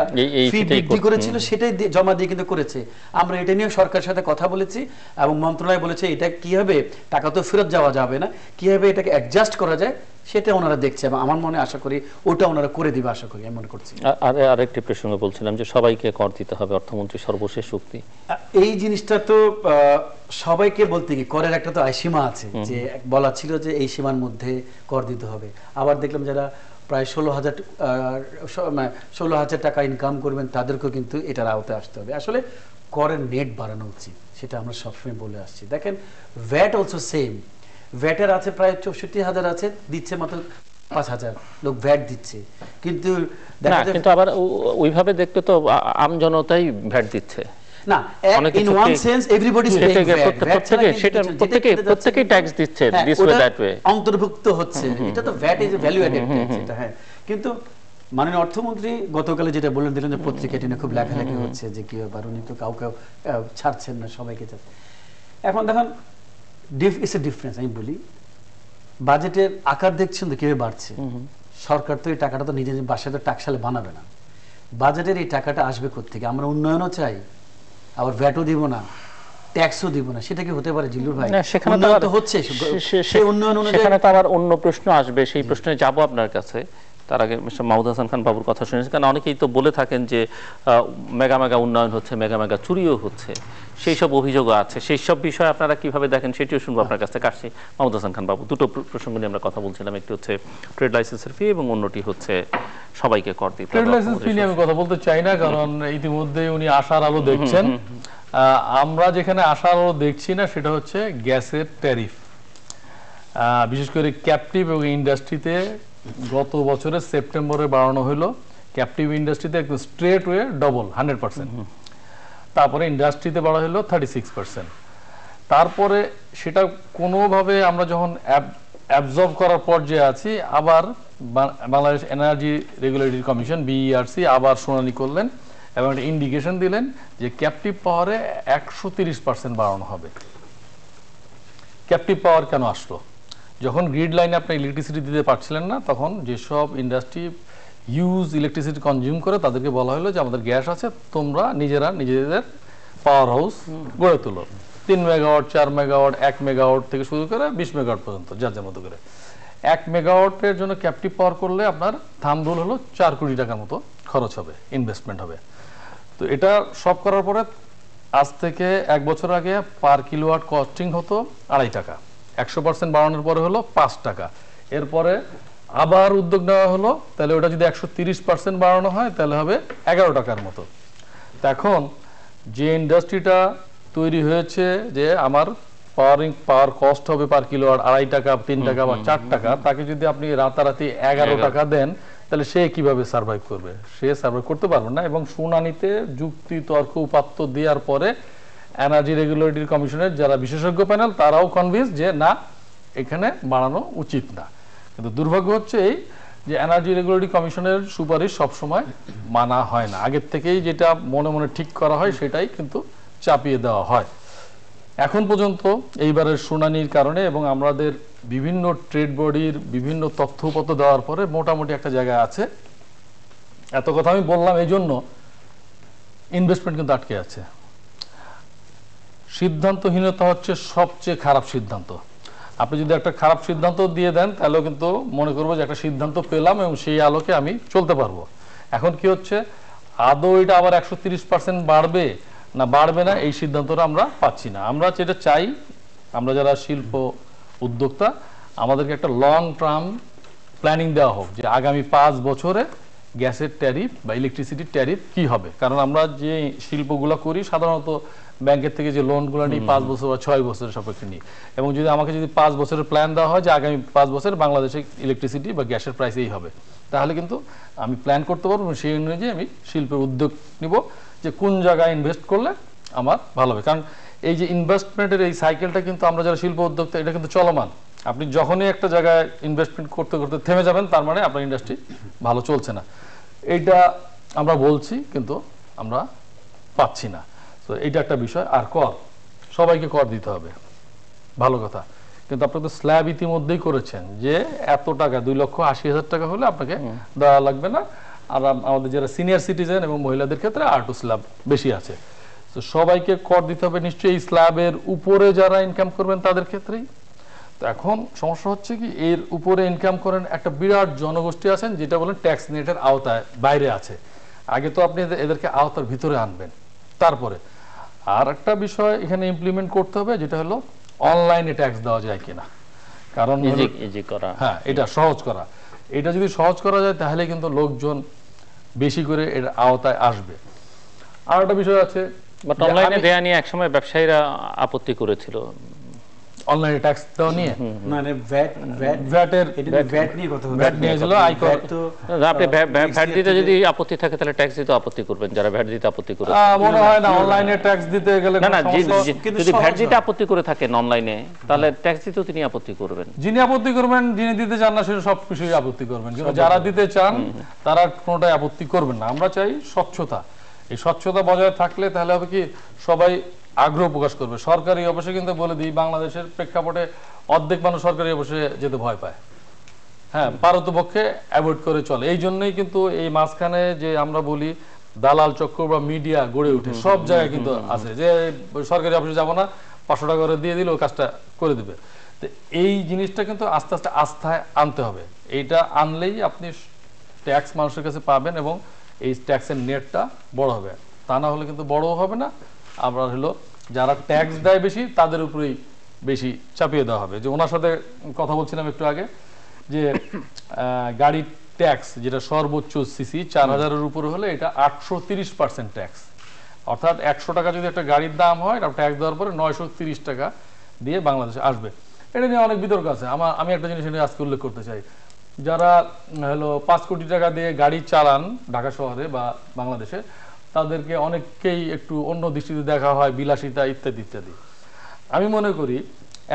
ফি বৃদ্ধি করেছিল সেটাই জমা দিয়ে কিন্তু করেছে আমরা এটা নিয়ে সরকারের সাথে কথা বলেছি এবং মন্ত্রণালয় বলেছে এটা কিভাবে টাকা তো ফেরত যাওয়া যাবে না কিভাবে এটাকে অ্যাডজাস্ট করা যায় সেটা ওনারা দেখছে এবং আমার মনে আশা করি ওটা ওনারা করে দিবে আশা করি আমি মনে করছি আর আরেকটি প্রসঙ্গে বলছিলাম যে সবাইকে কর দিতে হবে অর্থমন্ত্রী সর্বশেষ শক্তি এই জিনিসটা তো সবাইকে বলতে কি করের একটা তো সীমা আছে যে বলা ছিল যে এই সীমার মধ্যে কর দিতে হবে আবার দেখলাম যারা প্রায় ষোলো হাজার মানে ষোলো হাজার টাকা ইনকাম করবেন তাদেরকেও কিন্তু এটার আওতায় আসতে হবে আসলে করের নেট বাড়ানো উচিত সেটা আমরা সবসময় বলে আসছি দেখেন ভ্যাট অলসো সেম ভ্যাটের আছে প্রায় চৌষট্টি হাজার আছে দিচ্ছে মাত্র পাঁচ হাজার লোক ভ্যাট দিচ্ছে কিন্তু কিন্তু আবার ওইভাবে দেখতে তো আম জনতাই ভ্যাট দিচ্ছে হ্যাঁ, অন্তর্ভুক্ত হচ্ছে এটা তো ভ্যালু হ্যাঁ। কিন্তু অর্থমন্ত্রী গতকালে যেটা দিলেন যে খুব হচ্ছে কি উনি তো ছাড়ছেন না সবাইকে এখন দেখেন ইটস এ ডিফারেন্স আমি বলি বাজেটের আকার দেখছেন তো কেউ বাড়ছে সরকার তো এই টাকাটা তো নিজের বাসায় তো টাকশালে বানাবে না বাজেটের এই টাকাটা আসবে থেকে আমরা উন্নয়নও চাই আবার ভ্যাটও দিব না ট্যাক্সও দিব না সেটা কি হতে পারে জিল্লুর ভাই সেখানে তো হচ্ছে সেই উন্নয়ন সেখানে তো আবার অন্য প্রশ্ন আসবে সেই প্রশ্নে যাব আপনার কাছে তার আগে মাহমুদ হাসান খান বাবুর কথা শুনেছেন কারণ অনেকেই তো বলে থাকেন যে মেগা মেগা উন্নয়ন হচ্ছে মেগা মেগা চুরিও হচ্ছে সেই সব অভিযোগও আছে সেই সব বিষয়ে আপনারা কিভাবে দেখেন সেটিও শুনবো আপনার কাছ থেকে আসছি মাহমুদ হাসান খান বাবু দুটো প্রসঙ্গ নিয়ে আমরা কথা বলছিলাম একটি হচ্ছে ট্রেড লাইসেন্সের ফি এবং অন্যটি হচ্ছে সবাইকে কর দিতে ট্রেড লাইসেন্স ফি নিয়ে আমি কথা বলতে চাই না কারণ ইতিমধ্যে উনি আশার আলো দেখছেন আমরা যেখানে আশার আলো দেখছি না সেটা হচ্ছে গ্যাসের ট্যারিফ বিশেষ করে ক্যাপটিভ এবং ইন্ডাস্ট্রিতে গত বছরের সেপ্টেম্বরে বাড়ানো হলো ক্যাপটিভ ইন্ডাস্ট্রিতে একদম straight way double hundred percent তারপরে ইন্ডাস্ট্রিতে বাড়া হলো থার্টি সিক্স পার্সেন্ট তারপরে সেটা কোনোভাবে আমরা যখন অ্যাবজর্ব করার পর্যায়ে আছি আবার Bangladesh energy regulatory commission BERC আবার শুনানি করলেন এবং একটা ইন্ডিকেশন দিলেন যে ক্যাপটিভ পাওয়ারে একশো তিরিশ পার্সেন্ট বাড়ানো হবে ক্যাপটিভ পাওয়ার কেন আসলো যখন গ্রিড লাইনে আপনি ইলেকট্রিসিটি দিতে পারছিলেন না তখন যেসব ইন্ডাস্ট্রি ইউজ ইলেকট্রিসিটি কনজিউম করে তাদেরকে বলা হলো যে আমাদের গ্যাস আছে তোমরা নিজেরা নিজেদের পাওয়ার হাউস গড়ে তুলো তিন মেগাওয়াট চার মেগাওয়াট এক মেগাওয়াট থেকে শুরু করে বিশ মেগাওয়াট পর্যন্ত যার যার মতো করে এক মেগাওয়াটের জন্য ক্যাপটিভ পাওয়ার করলে আপনার থাম রুল হলো চার কোটি টাকার মতো খরচ হবে ইনভেস্টমেন্ট হবে তো এটা সব করার পরে আজ থেকে এক বছর আগে পার কিলোওয়াট কস্টিং হতো আড়াই টাকা একশো পার্সেন্ট বাড়ানোর পরে হলো পাঁচ টাকা এরপরে আবার উদ্যোগ নেওয়া হলো তাহলে ওটা যদি একশো পার্সেন্ট বাড়ানো হয় তাহলে হবে এগারো টাকার মতো এখন যে ইন্ডাস্ট্রিটা তৈরি হয়েছে যে আমার পাওয়ারিং পাওয়ার কস্ট হবে পার কিলোয়াট আড়াই টাকা তিন টাকা বা চার টাকা তাকে যদি আপনি রাতারাতি এগারো টাকা দেন তাহলে সে কিভাবে সার্ভাইভ করবে সে সার্ভাইভ করতে পারবে না এবং শুনানিতে যুক্তি তর্ক উপাত্ত দেওয়ার পরে এনার্জি রেগুলেটরি কমিশনের যারা বিশেষজ্ঞ প্যানেল তারাও কনভিন্স যে না এখানে বাড়ানো উচিত না কিন্তু দুর্ভাগ্য হচ্ছে এই যে এনার্জি রেগুলেটরি কমিশনের সুপারিশ সবসময় মানা হয় না আগের থেকেই যেটা মনে মনে ঠিক করা হয় সেটাই কিন্তু চাপিয়ে দেওয়া হয় এখন পর্যন্ত এইবারের শুনানির কারণে এবং আমাদের বিভিন্ন ট্রেড বডির বিভিন্ন তথ্যপত্র দেওয়ার পরে মোটামুটি একটা জায়গা আছে এত কথা আমি বললাম এই জন্য ইনভেস্টমেন্ট কিন্তু আটকে আছে সিদ্ধান্তহীনতা হচ্ছে সবচেয়ে খারাপ সিদ্ধান্ত আপনি যদি একটা খারাপ সিদ্ধান্ত দিয়ে দেন তাহলেও কিন্তু মনে করবো যে একটা সিদ্ধান্ত পেলাম এবং সেই আলোকে আমি চলতে পারবো এখন কি হচ্ছে আদৌ এটা আবার একশো বাড়বে না বাড়বে না এই সিদ্ধান্তটা আমরা পাচ্ছি না আমরা যেটা চাই আমরা যারা শিল্প উদ্যোক্তা আমাদেরকে একটা লং টার্ম প্ল্যানিং দেওয়া হোক যে আগামী পাঁচ বছরে গ্যাসের ট্যারিফ বা ইলেকট্রিসিটির ট্যারিফ কি হবে কারণ আমরা যে শিল্পগুলো করি সাধারণত ব্যাংকের থেকে যে লোনগুলো নিই পাঁচ বছর বা ছয় বছরের সাপেক্ষে নিই এবং যদি আমাকে যদি পাঁচ বছরের প্ল্যান দেওয়া হয় যে আগামী পাঁচ বছর বাংলাদেশে ইলেকট্রিসিটি বা গ্যাসের প্রাইস এই হবে তাহলে কিন্তু আমি প্ল্যান করতে পারবো সেই অনুযায়ী আমি শিল্পের উদ্যোগ নিব যে কোন জায়গায় ইনভেস্ট করলে আমার ভালো হবে কারণ এই যে ইনভেস্টমেন্টের এই সাইকেলটা কিন্তু আমরা যারা শিল্প উদ্যোক্তা এটা কিন্তু চলমান আপনি যখনই একটা জায়গায় ইনভেস্টমেন্ট করতে করতে থেমে যাবেন তার মানে আপনার ইন্ডাস্ট্রি ভালো চলছে না এইটা আমরা বলছি কিন্তু আমরা পাচ্ছি না তো এইটা একটা বিষয় আর কর সবাইকে কর দিতে হবে ভালো কথা কিন্তু আপনার তো স্ল্যাব ইতিমধ্যেই করেছেন যে এত টাকা দুই লক্ষ আশি হাজার টাকা হলে আপনাকে দেওয়া লাগবে না আর আমাদের যারা সিনিয়র সিটিজেন এবং মহিলাদের ক্ষেত্রে আর টু স্ল্যাব বেশি আছে তো সবাইকে কর দিতে হবে নিশ্চয়ই স্ল্যাবের উপরে যারা ইনকাম করবেন তাদের ক্ষেত্রেই তো এখন সমস্যা হচ্ছে কি এর উপরে ইনকাম করেন একটা বিরাট জনগোষ্ঠী আছেন যেটা বলেন ট্যাক্স নেটের আওতায় বাইরে আছে আগে তো আপনি এদেরকে আওতার ভিতরে আনবেন তারপরে আর একটা বিষয় এখানে ইমপ্লিমেন্ট করতে হবে যেটা হলো অনলাইনে ট্যাক্স দেওয়া যায় কিনা কারণ ইজি করা হ্যাঁ এটা সহজ করা এটা যদি সহজ করা যায় তাহলে কিন্তু লোকজন বেশি করে এর আওতায় আসবে আর একটা বিষয় আছে বাট অনলাইনে দেয়া নিয়ে একসময় ব্যবসায়ীরা আপত্তি করেছিল অনলাইনে ট্যাক্স দেওয়া নিয়ে মানে ভ্যাট ভ্যাট ভ্যাটের ভ্যাট নিয়ে কথা ভ্যাট নিয়ে হলো আয়কর তো আপনি ভ্যাট দিতে যদি আপত্তি থাকে তাহলে ট্যাক্স দিতে আপত্তি করবেন যারা ভ্যাট দিতে আপত্তি করে মনে হয় না অনলাইনে ট্যাক্স দিতে গেলে না না যদি ভ্যাট দিতে আপত্তি করে থাকেন অনলাইনে তাহলে ট্যাক্স দিতে তিনি আপত্তি করবেন যিনি আপত্তি করবেন যিনি দিতে চান না সেটা সব বিষয়ে আপত্তি করবেন কিন্তু যারা দিতে চান তারা কোনোটাই আপত্তি করবেন না আমরা চাই স্বচ্ছতা এই স্বচ্ছতা বজায় থাকলে তাহলে হবে কি সবাই আগ্রহ প্রকাশ করবে সরকারি অফিসে কিন্তু বলে দিই বাংলাদেশের প্রেক্ষাপটে অর্ধেক মানুষ সরকারি অফিসে যেতে ভয় পায় হ্যাঁ পক্ষে অ্যাভয়েড করে চলে এই জন্যই কিন্তু এই মাঝখানে যে আমরা বলি দালাল চক্র বা মিডিয়া গড়ে উঠে সব জায়গায় কিন্তু আছে যে সরকারি অফিসে যাবো না পাঁচশো টাকা করে দিয়ে দিল কাজটা করে দিবে তো এই জিনিসটা কিন্তু আস্তে আস্তে আস্থায় আনতে হবে এইটা আনলেই আপনি ট্যাক্স মানুষের কাছে পাবেন এবং এই ট্যাক্সের নেটটা বড় হবে তা না হলে কিন্তু বড়ও হবে না আবার হলো যারা ট্যাক্স দেয় বেশি তাদের উপরেই বেশি চাপিয়ে দেওয়া হবে যে ওনার সাথে কথা বলছিলাম একটু আগে যে গাড়ির ট্যাক্স যেটা সর্বোচ্চ সিসি চার হাজারের উপরে হলে এটা আটশো তিরিশ পার্সেন্ট ট্যাক্স অর্থাৎ একশো টাকা যদি একটা গাড়ির দাম হয় এটা ট্যাক্স দেওয়ার পরে নয়শো তিরিশ টাকা দিয়ে বাংলাদেশে আসবে এটা নিয়ে অনেক বিতর্ক আছে আমার আমি একটা জিনিস নিয়ে আজকে উল্লেখ করতে চাই যারা হলো পাঁচ কোটি টাকা দিয়ে গাড়ি চালান ঢাকা শহরে বা বাংলাদেশে তাদেরকে অনেককেই একটু অন্য দৃষ্টিতে দেখা হয় বিলাসিতা ইত্যাদি ইত্যাদি আমি মনে করি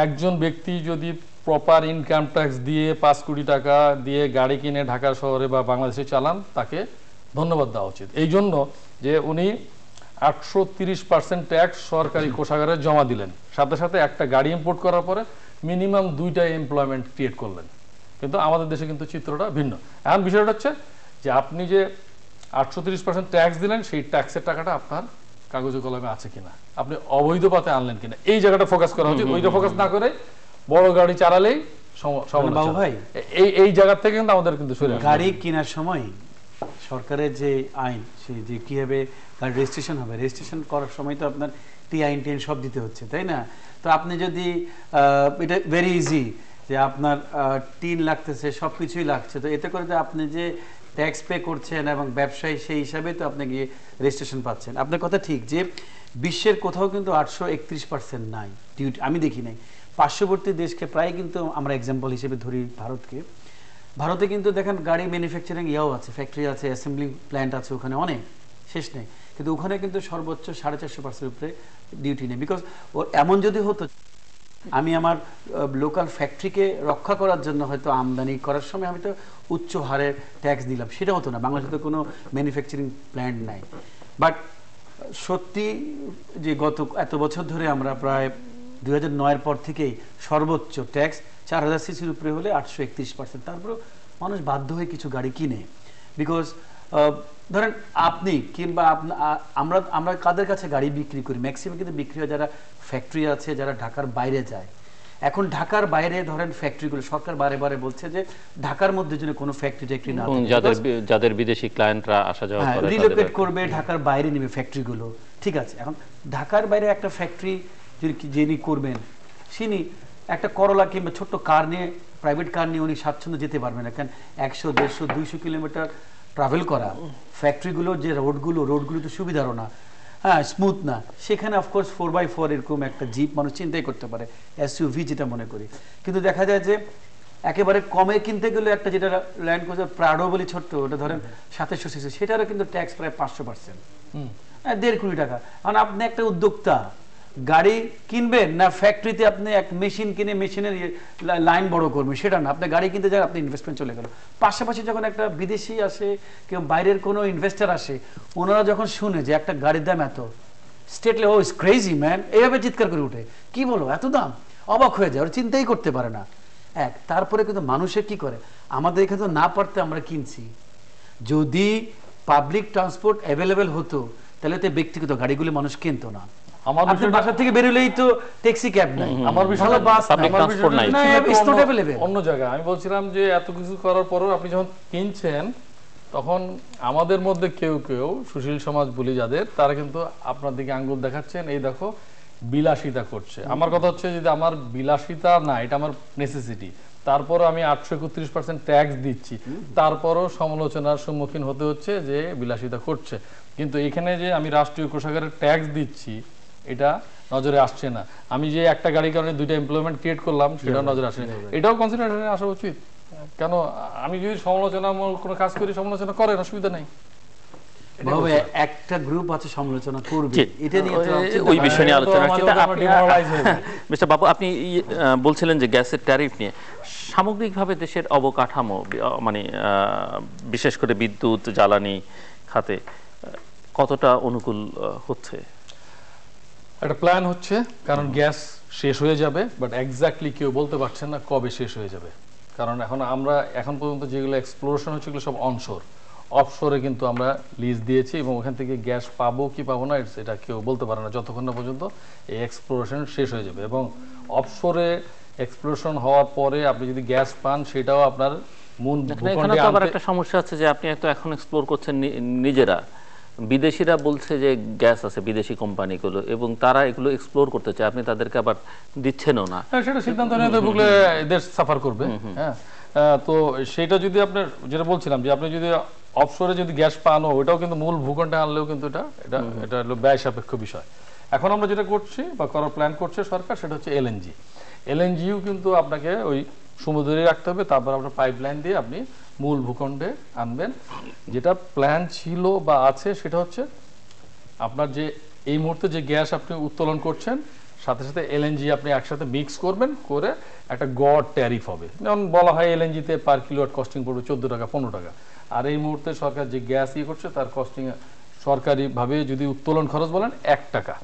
একজন ব্যক্তি যদি প্রপার ইনকাম ট্যাক্স দিয়ে পাঁচ কোটি টাকা দিয়ে গাড়ি কিনে ঢাকা শহরে বা বাংলাদেশে চালান তাকে ধন্যবাদ দেওয়া উচিত এই জন্য যে উনি আটশো তিরিশ পার্সেন্ট ট্যাক্স সরকারি কোষাগারে জমা দিলেন সাথে সাথে একটা গাড়ি ইম্পোর্ট করার পরে মিনিমাম দুইটা এমপ্লয়মেন্ট ক্রিয়েট করলেন কিন্তু আমাদের দেশে কিন্তু চিত্রটা ভিন্ন এখন বিষয়টা হচ্ছে যে আপনি যে আটশো পার্সেন্ট ট্যাক্স দিলেন সেই ট্যাক্সের টাকাটা আপনার কাগজে কলমে আছে কিনা আপনি অবৈধ আনলেন কিনা এই জায়গাটা ফোকাস করা উচিত ওইটা ফোকাস না করে বড় গাড়ি চালালেই মানে এই এই থেকে কিন্তু আমাদের কিন্তু গাড়ি কেনার সময় সরকারের যে আইন সে যে কীভাবে রেজিস্ট্রেশন হবে রেজিস্ট্রেশন করার সময় তো আপনার টি আইন টিআইন সব দিতে হচ্ছে তাই না তো আপনি যদি এটা ভেরি ইজি যে আপনার টিন লাগতেছে সব কিছুই লাগছে তো এতে করে যে আপনি যে ট্যাক্স পে করছেন এবং ব্যবসায়ী সেই হিসাবে তো আপনি গিয়ে রেজিস্ট্রেশন পাচ্ছেন আপনার কথা ঠিক যে বিশ্বের কোথাও কিন্তু আটশো নাই ডিউটি আমি দেখি নাই পার্শ্ববর্তী দেশকে প্রায় কিন্তু আমরা এক্সাম্পল হিসেবে ধরি ভারতকে ভারতে কিন্তু দেখেন গাড়ি ম্যানুফ্যাকচারিং ইয়াও আছে ফ্যাক্টরি আছে অ্যাসেম্বলি প্ল্যান্ট আছে ওখানে অনেক শেষ নেই কিন্তু ওখানে কিন্তু সর্বোচ্চ সাড়ে চারশো পার্সেন্ট উপরে ডিউটি নেই বিকজ ওর এমন যদি হতো আমি আমার লোকাল ফ্যাক্টরিকে রক্ষা করার জন্য হয়তো আমদানি করার সময় আমি তো উচ্চ হারে ট্যাক্স দিলাম সেটা হতো না বাংলাদেশে তো কোনো ম্যানুফ্যাকচারিং প্ল্যান্ট নাই বাট সত্যি যে গত এত বছর ধরে আমরা প্রায় দু নয়ের পর থেকেই সর্বোচ্চ ট্যাক্স চার হাজার সিসির উপরে হলে আটশো একত্রিশ পার্সেন্ট তারপরেও মানুষ বাধ্য হয়ে কিছু গাড়ি কিনে বিকজ ধরেন আপনি কিংবা আমরা আমরা কাদের কাছে গাড়ি বিক্রি করি ম্যাক্সিমাম কিন্তু বিক্রি হয় যারা ফ্যাক্টরি আছে যারা ঢাকার বাইরে যায় এখন ঢাকার বাইরে ধরেন ফ্যাক্টরিগুলো সরকার বারে বারে বলছে যে ঢাকার মধ্যে যদি কোনো ফ্যাক্টরি ট্যাক্টরি না যাদের যাদের বিদেশি ক্লায়েন্টরা আসা যাওয়া হ্যাঁ, করে রিলোকেট করবে ঢাকার বাইরে নেবে ফ্যাক্টরিগুলো ঠিক আছে এখন ঢাকার বাইরে একটা ফ্যাক্টরি যিনি যিনি করবেন সিনি একটা করলা কিংবা ছোট্ট কার নিয়ে প্রাইভেট কার নিয়ে উনি স্বাচ্ছন্দ্য যেতে পারবেন না কারণ একশো দেড়শো দুইশো কিলোমিটার ট্রাভেল করা ফ্যাক্টরিগুলো যে রোডগুলো রোডগুলো তো সুবিধারও না হ্যাঁ স্মুথ না সেখানে অফকোর্স ফোর বাই ফোর এরকম একটা জিপ মানুষ চিন্তাই করতে পারে এস ইউভি যেটা মনে করি কিন্তু দেখা যায় যে একেবারে কমে কিনতে গেলে একটা যেটা ল্যান্ড করছে প্রাডো বলি ছোট্ট ওটা ধরেন সাতাশশো সিসি সেটারও কিন্তু ট্যাক্স প্রায় পাঁচশো পার্সেন্ট হ্যাঁ, দেড় কোটি টাকা কারণ আপনি একটা উদ্যোক্তা গাড়ি কিনবেন না ফ্যাক্টরিতে আপনি এক মেশিন কিনে মেশিনের লাইন বড় করবেন সেটা না আপনি গাড়ি কিনতে যান আপনি ইনভেস্টমেন্ট চলে গেল পাশাপাশি যখন একটা বিদেশি আসে কেউ বাইরের কোনো ইনভেস্টার আসে ওনারা যখন শুনে যে একটা গাড়ির দাম এত স্টেট ও ইস ক্রেজি ম্যান এইভাবে চিৎকার করে উঠে কি বলো এত দাম অবাক হয়ে যায় ওরা চিন্তাই করতে পারে না এক তারপরে কিন্তু মানুষে কি করে আমাদের এখানে তো না পারতে আমরা কিনছি যদি পাবলিক ট্রান্সপোর্ট অ্যাভেলেবেল হতো তাহলে তো ব্যক্তিগত গাড়িগুলি মানুষ কিনতো না আমার বিষয় বাসা থেকে বেরোলেই তো ট্যাক্সি ক্যাব নাই আমার বিষয় বাস নাই अवेलेबल অন্য জায়গা আমি বলছিলাম যে এত কিছু করার পরও আপনি যখন কিনছেন তখন আমাদের মধ্যে কেউ কেউ সুশীল সমাজ বলি যাদের তারা কিন্তু আপনার দিকে আঙ্গুল দেখাচ্ছেন এই দেখো বিলাসিতা করছে আমার কথা হচ্ছে যদি আমার বিলাসিতা না এটা আমার নেসেসিটি তারপর আমি আটশো একত্রিশ পার্সেন্ট ট্যাক্স দিচ্ছি তারপরও সমালোচনার সম্মুখীন হতে হচ্ছে যে বিলাসিতা করছে কিন্তু এখানে যে আমি রাষ্ট্রীয় কোষাগারের ট্যাক্স দিচ্ছি এটা নজরে আসছে না আমি যে একটা গাড়ির কারণে দুইটা এমপ্লয়মেন্ট ক্রিয়েট করলাম সেটাও নজরে আসে না এটাও কনসিডারেশনে আসা উচিত কেন আমি যদি সমালোচনামূলক কোনো কাজ করি সমালোচনা করেন অসুবিধা নেই একটা গ্রুপ আছে সমালোচনা করবে এটা নিয়ে ওই বিষয় নিয়ে আলোচনা মিস্টার বাবু আপনি বলছিলেন যে গ্যাসের ট্যারিফ নিয়ে সামগ্রিকভাবে দেশের অবকাঠামো মানে বিশেষ করে বিদ্যুৎ জ্বালানি খাতে কতটা অনুকূল হচ্ছে একটা প্ল্যান হচ্ছে কারণ গ্যাস শেষ হয়ে যাবে বাট এক্স্যাক্টলি কেউ বলতে পারছেন না কবে শেষ হয়ে যাবে কারণ এখন আমরা এখন পর্যন্ত যেগুলো এক্সপ্লোরেশন হচ্ছে এগুলো সব অনশোর অফশোরে কিন্তু আমরা লিজ দিয়েছি এবং ওখান থেকে গ্যাস পাবো কি পাবো না এটা কেউ বলতে পারে না যতক্ষণ না পর্যন্ত এই এক্সপ্লোরেশন শেষ হয়ে যাবে এবং অফশোরে এক্সপ্লোরেশন হওয়ার পরে আপনি যদি গ্যাস পান সেটাও আপনার মূল এখানে তো আবার একটা সমস্যা আছে যে আপনি এত এখন এক্সপ্লোর করছেন নিজেরা বিদেশিরা বলছে যে গ্যাস আছে বিদেশি কোম্পানিগুলো এবং তারা এগুলো এক্সপ্লোর করতে চায় আপনি তাদেরকে আবার দিচ্ছেনও না হ্যাঁ, সেটা সিদ্ধান্ত নিতে দেশ সাফার করবে হ্যাঁ তো সেটা যদি আপনার যেটা বলছিলাম যে আপনি যদি অফশোরে যদি গ্যাস পানো ওটাও কিন্তু মূল ভূখণ্ডে আনলেও কিন্তু এটা এটা এটা হলো ব্যয় সাপেক্ষ বিষয় এখন আমরা যেটা করছি বা করার প্ল্যান করছে সরকার সেটা হচ্ছে এলএনজি এলএনজিও কিন্তু আপনাকে ওই সমুদ্রে রাখতে হবে তারপর আপনার পাইপ লাইন দিয়ে আপনি মূল ভূখণ্ডে আনবেন যেটা প্ল্যান ছিল বা আছে সেটা হচ্ছে আপনার যে এই মুহূর্তে যে গ্যাস আপনি উত্তোলন করছেন সাথে সাথে এলএনজি আপনি একসাথে মিক্স করবেন করে একটা গড় ট্যারিফ হবে যেমন বলা হয় এলএনজিতে পার কিলোয়াট কস্টিং পড়বে চোদ্দো টাকা পনেরো টাকা আর এই মুহূর্তে সরকার যে গ্যাস ইয়ে করছে তার কস্টিং সরকারিভাবে যদি উত্তোলন খরচ বলেন এক টাকা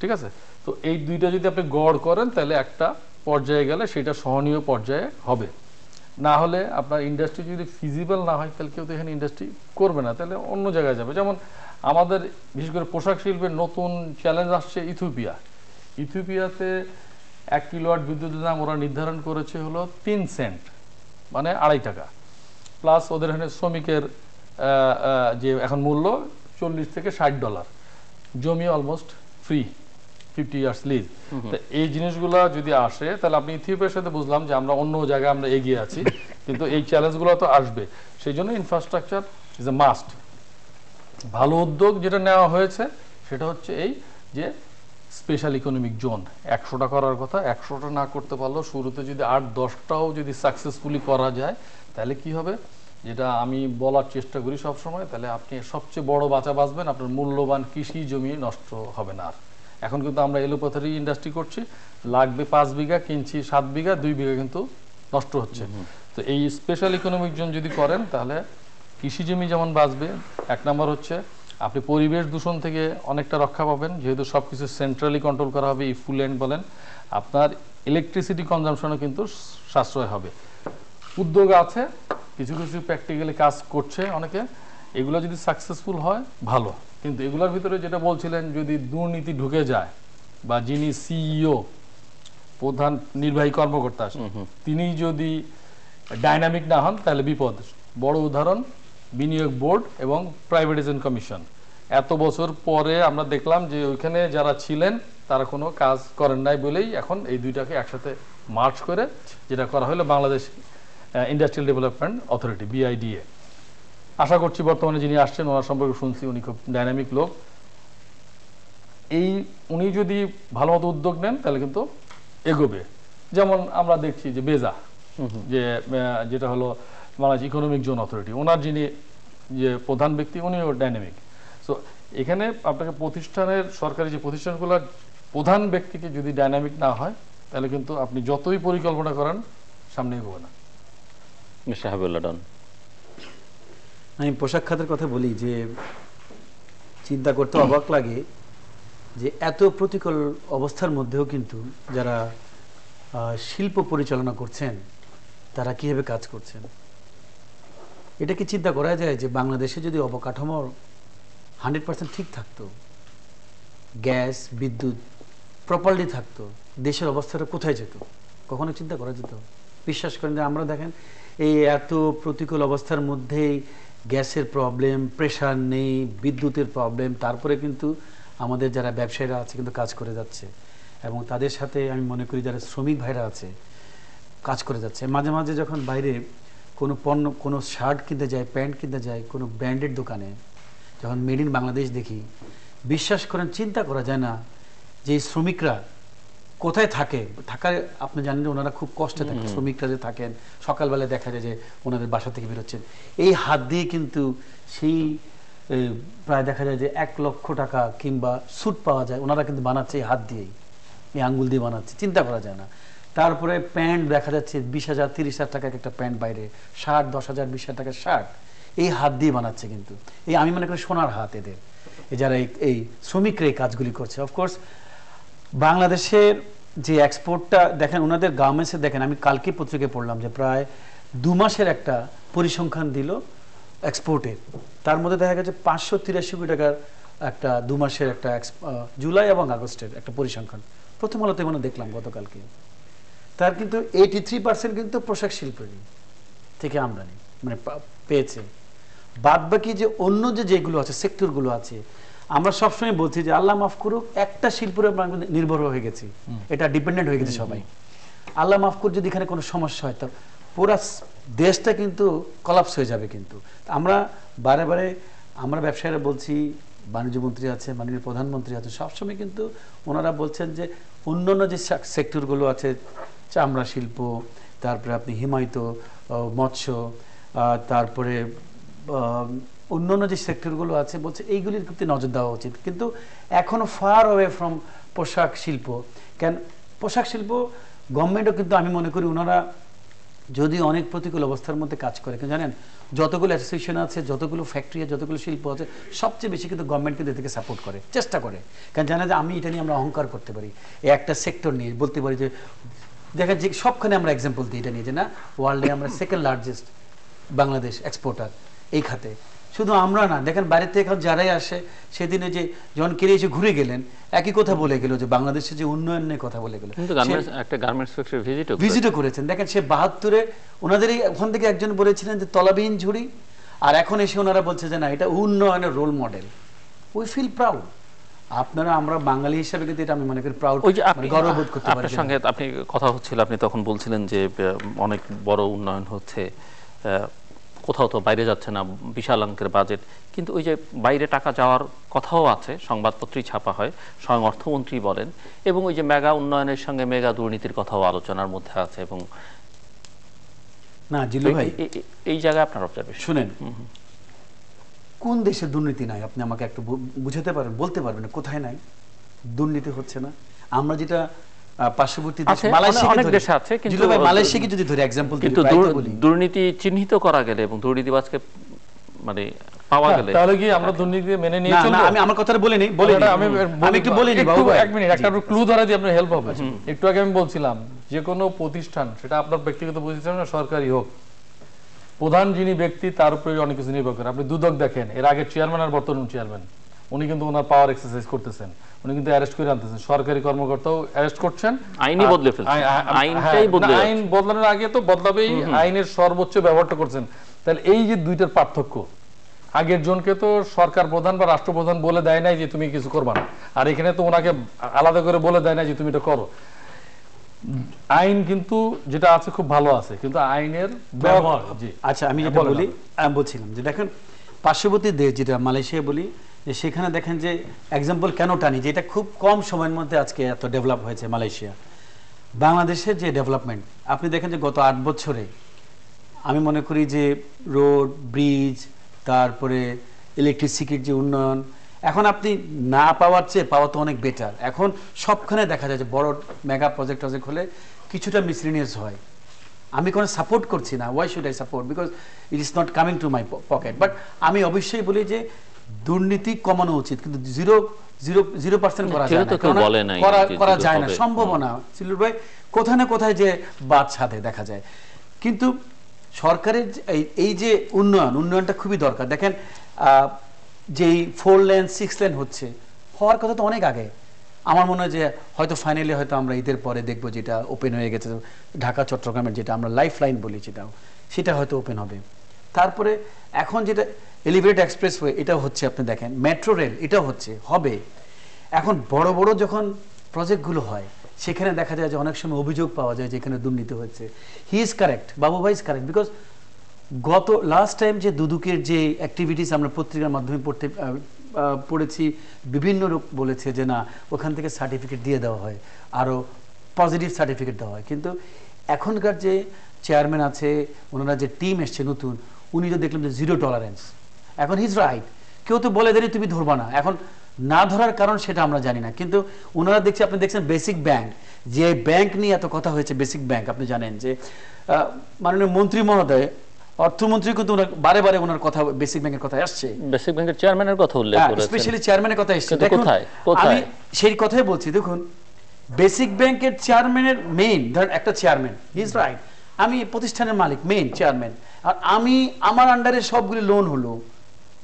ঠিক আছে তো এই দুইটা যদি আপনি গড় করেন তাহলে একটা পর্যায়ে গেলে সেটা সহনীয় পর্যায়ে হবে না হলে আপনার ইন্ডাস্ট্রি যদি ফিজিবল না হয় তাহলে কেউ তো এখানে ইন্ডাস্ট্রি করবে না তাহলে অন্য জায়গায় যাবে যেমন আমাদের বিশেষ করে পোশাক শিল্পের নতুন চ্যালেঞ্জ আসছে ইথিওপিয়া ইথিওপিয়াতে এক কিলোয়াট বিদ্যুতের দাম ওরা নির্ধারণ করেছে হলো তিন সেন্ট মানে আড়াই টাকা প্লাস ওদের এখানে শ্রমিকের যে এখন মূল্য চল্লিশ থেকে ষাট ডলার জমি almost free fifty years lease তো এই জিনিসগুলো যদি আসে তাহলে আপনি ইথিওপিয়ার সাথে বুঝলাম যে আমরা অন্য জায়গায় আমরা এগিয়ে আছি কিন্তু এই চ্যালেঞ্জগুলো তো আসবে সেই জন্য ইনফ্রাস্ট্রাকচার ইজ এ মাস্ট ভালো উদ্যোগ যেটা নেওয়া হয়েছে সেটা হচ্ছে এই যে স্পেশাল ইকোনমিক জোন একশোটা করার কথা একশোটা না করতে পারলেও শুরুতে যদি আট দশটাও যদি সাকসেসফুলি করা যায় তাহলে কি হবে যেটা আমি বলার চেষ্টা করি সবসময় তাহলে আপনি সবচেয়ে বড় বাঁচা বাঁচবেন আপনার মূল্যবান কৃষি জমি নষ্ট হবে না আর এখন কিন্তু আমরা এলোপাথারি ইন্ডাস্ট্রি করছি লাগবে পাঁচ বিঘা কিনছি সাত বিঘা দুই বিঘা কিন্তু নষ্ট হচ্ছে তো এই স্পেশাল ইকোনমিক জোন যদি করেন তাহলে কৃষি জমি যেমন বাঁচবে এক নম্বর হচ্ছে আপনি পরিবেশ দূষণ থেকে অনেকটা রক্ষা পাবেন যেহেতু সব কিছু সেন্ট্রালি কন্ট্রোল করা হবে ইফুলেন্ট বলেন আপনার ইলেকট্রিসিটি কনজামশনও কিন্তু সাশ্রয় হবে উদ্যোগ আছে কিছু কিছু প্র্যাকটিক্যালি কাজ করছে অনেকে এগুলো যদি সাকসেসফুল হয় ভালো কিন্তু এগুলোর ভিতরে যেটা বলছিলেন যদি দুর্নীতি ঢুকে যায় বা যিনি সিইও e প্রধান নির্বাহী কর্মকর্তা তিনি যদি ডাইনামিক না হন তাহলে বিপদ বড় উদাহরণ বিনিয়োগ বোর্ড এবং প্রাইভেটাইজেশন কমিশন এত বছর পরে আমরা দেখলাম যে ওইখানে যারা ছিলেন তারা কোনো কাজ করেন নাই বলেই এখন এই দুইটাকে একসাথে মার্চ করে যেটা করা হলো Bangladesh industrial development authority BIDA আশা করছি বর্তমানে যিনি আসছেন ওনার সম্পর্কে শুনছি উনি খুব ডাইনামিক লোক এই উনি যদি ভালো মতো উদ্যোগ নেন তাহলে কিন্তু এগোবে যেমন আমরা দেখছি যে বেজা যে যেটা হলো বাংলাদেশ ইকোনমিক জোন অথরিটি ওনার যিনি যে প্রধান ব্যক্তি উনিও ডাইনামিক সো এখানে আপনাকে প্রতিষ্ঠানের সরকারি যে প্রতিষ্ঠানগুলোর প্রধান ব্যক্তিকে যদি ডাইনামিক না হয় তাহলে কিন্তু আপনি যতই পরিকল্পনা করেন সামনে এগোবে না শাহাবুল্লাহ ডন আমি পোশাক খাতের কথা বলি যে চিন্তা করতে অবাক লাগে যে এত প্রতিকূল অবস্থার মধ্যেও কিন্তু যারা শিল্প পরিচালনা করছেন তারা কিভাবে কাজ করছেন এটা কি চিন্তা করা যায় যে বাংলাদেশে যদি অবকাঠামো হান্ড্রেড পার্সেন্ট ঠিক থাকতো গ্যাস বিদ্যুৎ প্রপারলি থাকতো দেশের অবস্থাটা কোথায় যেত কখনো চিন্তা করা যেত বিশ্বাস করেন যে আমরা দেখেন এই এত প্রতিকূল অবস্থার মধ্যেই গ্যাসের প্রবলেম প্রেশার নেই বিদ্যুতের প্রবলেম তারপরে কিন্তু আমাদের যারা ব্যবসায়ীরা আছে কিন্তু কাজ করে যাচ্ছে এবং তাদের সাথে আমি মনে করি যারা শ্রমিক ভাইরা আছে কাজ করে যাচ্ছে মাঝে মাঝে যখন বাইরে কোনো পণ্য কোনো শার্ট কিনতে যায় প্যান্ট কিনতে যায় কোনো ব্র্যান্ডেড দোকানে যখন মেড ইন বাংলাদেশ দেখি বিশ্বাস করেন চিন্তা করা যায় না যে শ্রমিকরা কোথায় থাকে থাকার আপনি জানেন ওনারা খুব কষ্টে থাকেন শ্রমিকরা যে থাকেন সকালবেলা দেখা যায় যে ওনাদের বাসা থেকে বেরোচ্ছেন এই হাত দিয়ে কিন্তু সেই প্রায় দেখা যায় যে এক লক্ষ টাকা কিংবা স্যুট পাওয়া যায় ওনারা কিন্তু বানাচ্ছে এই হাত দিয়েই এই আঙ্গুল দিয়ে বানাচ্ছে চিন্তা করা যায় না তারপরে প্যান্ট দেখা যাচ্ছে বিশ হাজার তিরিশ হাজার টাকা একটা প্যান্ট বাইরে ষাট দশ হাজার বিশ হাজার টাকার ষাট এই হাত দিয়ে বানাচ্ছে কিন্তু এই আমি মনে করি সোনার হাত এদের যারা এই শ্রমিকরা এই কাজগুলি করছে অফকোর্স বাংলাদেশের যে এক্সপোর্টটা দেখেন ওনাদের গার্মেন্টসে দেখেন আমি কালকে পত্রিকায় পড়লাম যে প্রায় দু মাসের একটা পরিসংখ্যান দিল এক্সপোর্টের তার মধ্যে দেখা গেছে পাঁচশো তিরাশি কোটি টাকার একটা দু মাসের একটা জুলাই এবং আগস্টের একটা পরিসংখ্যান প্রথম আলোতে মানে দেখলাম গতকালকে তার কিন্তু এইটি থ্রি পার্সেন্ট কিন্তু পোশাক শিল্পেরই থেকে আমদানি মানে পেয়েছে বাদ বাকি যে অন্য যে যেগুলো আছে সেক্টরগুলো আছে আমরা সবসময় বলছি যে আল্লাহ মাফ করুক একটা শিল্পের নির্ভর হয়ে গেছি এটা ডিপেন্ডেন্ট হয়ে গেছে সবাই আল্লাহ মাফ করুক যদি এখানে কোনো সমস্যা হয় তো পুরা দেশটা কিন্তু কলাপস হয়ে যাবে কিন্তু আমরা বারে বারে আমরা ব্যবসায়ীরা বলছি বাণিজ্য মন্ত্রী আছে মাননীয় প্রধানমন্ত্রী আছে সবসময় কিন্তু ওনারা বলছেন যে অন্যান্য যে সেক্টরগুলো আছে চামড়া শিল্প তারপরে আপনি হিমায়িত মৎস্য তারপরে অন্যান্য যে সেক্টরগুলো আছে বলছে এইগুলির প্রতি নজর দেওয়া উচিত কিন্তু এখনও ফার অ্যাওয়ে ফ্রম পোশাক শিল্প কেন পোশাক শিল্প গভর্নমেন্টও কিন্তু আমি মনে করি ওনারা যদি অনেক প্রতিকূল অবস্থার মধ্যে কাজ করে কিন্তু জানেন যতগুলো অ্যাসোসিয়েশন আছে যতগুলো ফ্যাক্টরি আছে যতগুলো শিল্প আছে সবচেয়ে বেশি কিন্তু গভর্নমেন্ট কিন্তু এদেরকে সাপোর্ট করে চেষ্টা করে কারণ জানা যে আমি এটা নিয়ে আমরা অহংকার করতে পারি একটা সেক্টর নিয়ে বলতে পারি যে দেখা যে সবখানে আমরা এক্সাম্পল দিই এটা নিয়ে যে না ওয়ার্ল্ডে আমরা সেকেন্ড লার্জেস্ট বাংলাদেশ এক্সপোর্টার এই খাতে শুধু আমরা না দেখেন বাইরে থেকে এখন যারাই আসে সেদিনে যে জন কেরি এসে ঘুরে গেলেন একই কথা বলে গেল যে বাংলাদেশে যে উন্নয়ন নিয়ে কথা বলে গেল ভিজিটও করেছেন দেখেন সে বাহাত্তরে ওনাদেরই ওখান থেকে একজন বলেছিলেন যে তলাবিহীন ঝুড়ি আর এখন এসে ওনারা বলছে যে না এটা উন্নয়নের role model we feel proud আপনারা আমরা বাঙালি হিসাবে কিন্তু এটা আমি মনে করি প্রাউড ওই যে মানে গর্ববোধ করতে পারি আপনার সঙ্গে আপনি কথা হচ্ছিল আপনি তখন বলছিলেন যে অনেক বড় উন্নয়ন হচ্ছে কোথাও তো বাইরে যাচ্ছে না বিশাল অঙ্কের বাজেট কিন্তু ওই যে বাইরে টাকা যাওয়ার কথাও আছে সংবাদপত্রই ছাপা হয় স্বয়ং অর্থমন্ত্রী বলেন এবং ওই যে মেগা উন্নয়নের সঙ্গে মেগা দুর্নীতির কথাও আলোচনার মধ্যে আছে এবং না জিল্লু ভাই এই জায়গায় আপনার অবজারভেশন শুনেন কোন দেশে দুর্নীতি নাই আপনি আমাকে একটু বুঝাতে পারেন বলতে পারবেন কোথায় নাই দুর্নীতি হচ্ছে না আমরা যেটা একটু আগে আমি বলছিলাম যে কোনো প্রতিষ্ঠান সেটা আপনার ব্যক্তিগত প্রতিষ্ঠান না সরকারি হোক প্রধান যিনি ব্যক্তি তার উপরে অনেক কিছু নির্ভর করে আপনি দুদক দেখেন এর আগে চেয়ারম্যান আর বর্তমান চেয়ারম্যান উনি কিন্তু ওনার পাওয়ার এক্সারসাইজ করতেছেন উনি কিন্তু অ্যারেস্ট করে আনতেছেন সরকারি কর্মকর্তাও অ্যারেস্ট করছেন আইনই বদলে ফেলছেন হ্যাঁ, হ্যাঁ, আইনটাই বদলে আইন বদলানোর আগে তো বদলাবেই আইনের সর্বোচ্চ ব্যবহারটা করছেন তাহলে এই যে দুইটার পার্থক্য আগের জনকে তো সরকার প্রধান বা রাষ্ট্রপ্রধান বলে দেয় নাই যে তুমি কিছু করবা না আর এখানে তো ওনাকে আলাদা করে বলে দেয় নাই যে তুমি এটা করো আইন কিন্তু যেটা আছে খুব ভালো আছে কিন্তু আইনের ব্যবহার আচ্ছা আমি হ্যাঁ, যেটা বলি বলছিলাম যে দেখেন পার্শ্ববর্তী দেশ যেটা মালয়েশিয়া বলি যে সেখানে দেখেন যে এক্সাম্পল কেন টানি যে এটা খুব কম সময়ের মধ্যে আজকে এত ডেভেলপ হয়েছে মালয়েশিয়া বাংলাদেশের যে ডেভেলপমেন্ট আপনি দেখেন যে গত আট বছরে আমি মনে করি যে রোড ব্রিজ তারপরে ইলেকট্রিসিটির যে উন্নয়ন এখন আপনি না পাওয়ার চেয়ে পাওয়া তো অনেক বেটার এখন সবখানে দেখা যায় যে বড় মেগা প্রজেক্ট টজেক্ট হলে কিছুটা মিসলিনিয়াস হয় আমি কোনো সাপোর্ট করছি না why should I support because it is not coming to my pocket but আমি অবশ্যই বলি যে দুর্নীতি কমানো উচিত কিন্তু জিরো জিরো জিরো পার্সেন্ট করা যায় না করা যায় না সম্ভব না সিলুর ভাই কোথায় না কোথায় যে বাদ সাথে দেখা যায় কিন্তু সরকারের এই যে উন্নয়ন উন্নয়নটা খুবই দরকার দেখেন যেই ফোর লেন সিক্স লেন হচ্ছে হওয়ার কথা তো অনেক আগে আমার মনে হয় যে হয়তো ফাইনালি হয়তো আমরা ঈদের পরে দেখবো যেটা ওপেন হয়ে গেছে ঢাকা চট্টগ্রামের যেটা আমরা লাইফ লাইন বলি যেটা সেটা হয়তো ওপেন হবে তারপরে এখন যেটা এক্সপ্রেস এক্সপ্রেসওয়ে এটাও হচ্ছে আপনি দেখেন মেট্রো রেল এটাও হচ্ছে হবে এখন বড় বড় যখন প্রজেক্টগুলো হয় সেখানে দেখা যায় যে অনেক সময় অভিযোগ পাওয়া যায় যেখানে দুর্নীতি হচ্ছে হি ইজ কারেক্ট বাবু ভাই ইজ কারেক্ট বিকজ গত লাস্ট টাইম যে দুদুকের যে অ্যাক্টিভিটিস আমরা পত্রিকার মাধ্যমে পড়তে পড়েছি বিভিন্ন লোক বলেছে যে না ওখান থেকে সার্টিফিকেট দিয়ে দেওয়া হয় আরও পজিটিভ সার্টিফিকেট দেওয়া হয় কিন্তু এখনকার যে চেয়ারম্যান আছে ওনারা যে টিম এসছে নতুন উনি তো দেখলেন যে জিরো টলারেন্স এখন হিজ রাইট কেউ তো বলে দেরি তুমি ধরবা না এখন না ধরার কারণ সেটা আমরা জানি না কিন্তু ওনারা দেখছি আপনি দেখছেন বেসিক ব্যাংক যে ব্যাংক নিয়ে এত কথা হয়েছে বেসিক ব্যাংক আপনি জানেন যে মাননীয় মন্ত্রী মহোদয় অর্থমন্ত্রী কিন্তু বারে বারে ওনার কথা বেসিক ব্যাংকের কথা আসছে বেসিক ব্যাংকের চেয়ারম্যানের কথা উল্লেখ হ্যাঁ, করেছেন স্পেশালি চেয়ারম্যানের কথা আসছে দেখুন আমি সেই কথাই বলছি দেখুন বেসিক ব্যাংকের চেয়ারম্যানের মেইন ধরেন একটা চেয়ারম্যান হি ইজ রাইট আমি প্রতিষ্ঠানের মালিক মেইন চেয়ারম্যান আর আমি আমার আন্ডারে সবগুলি লোন হলো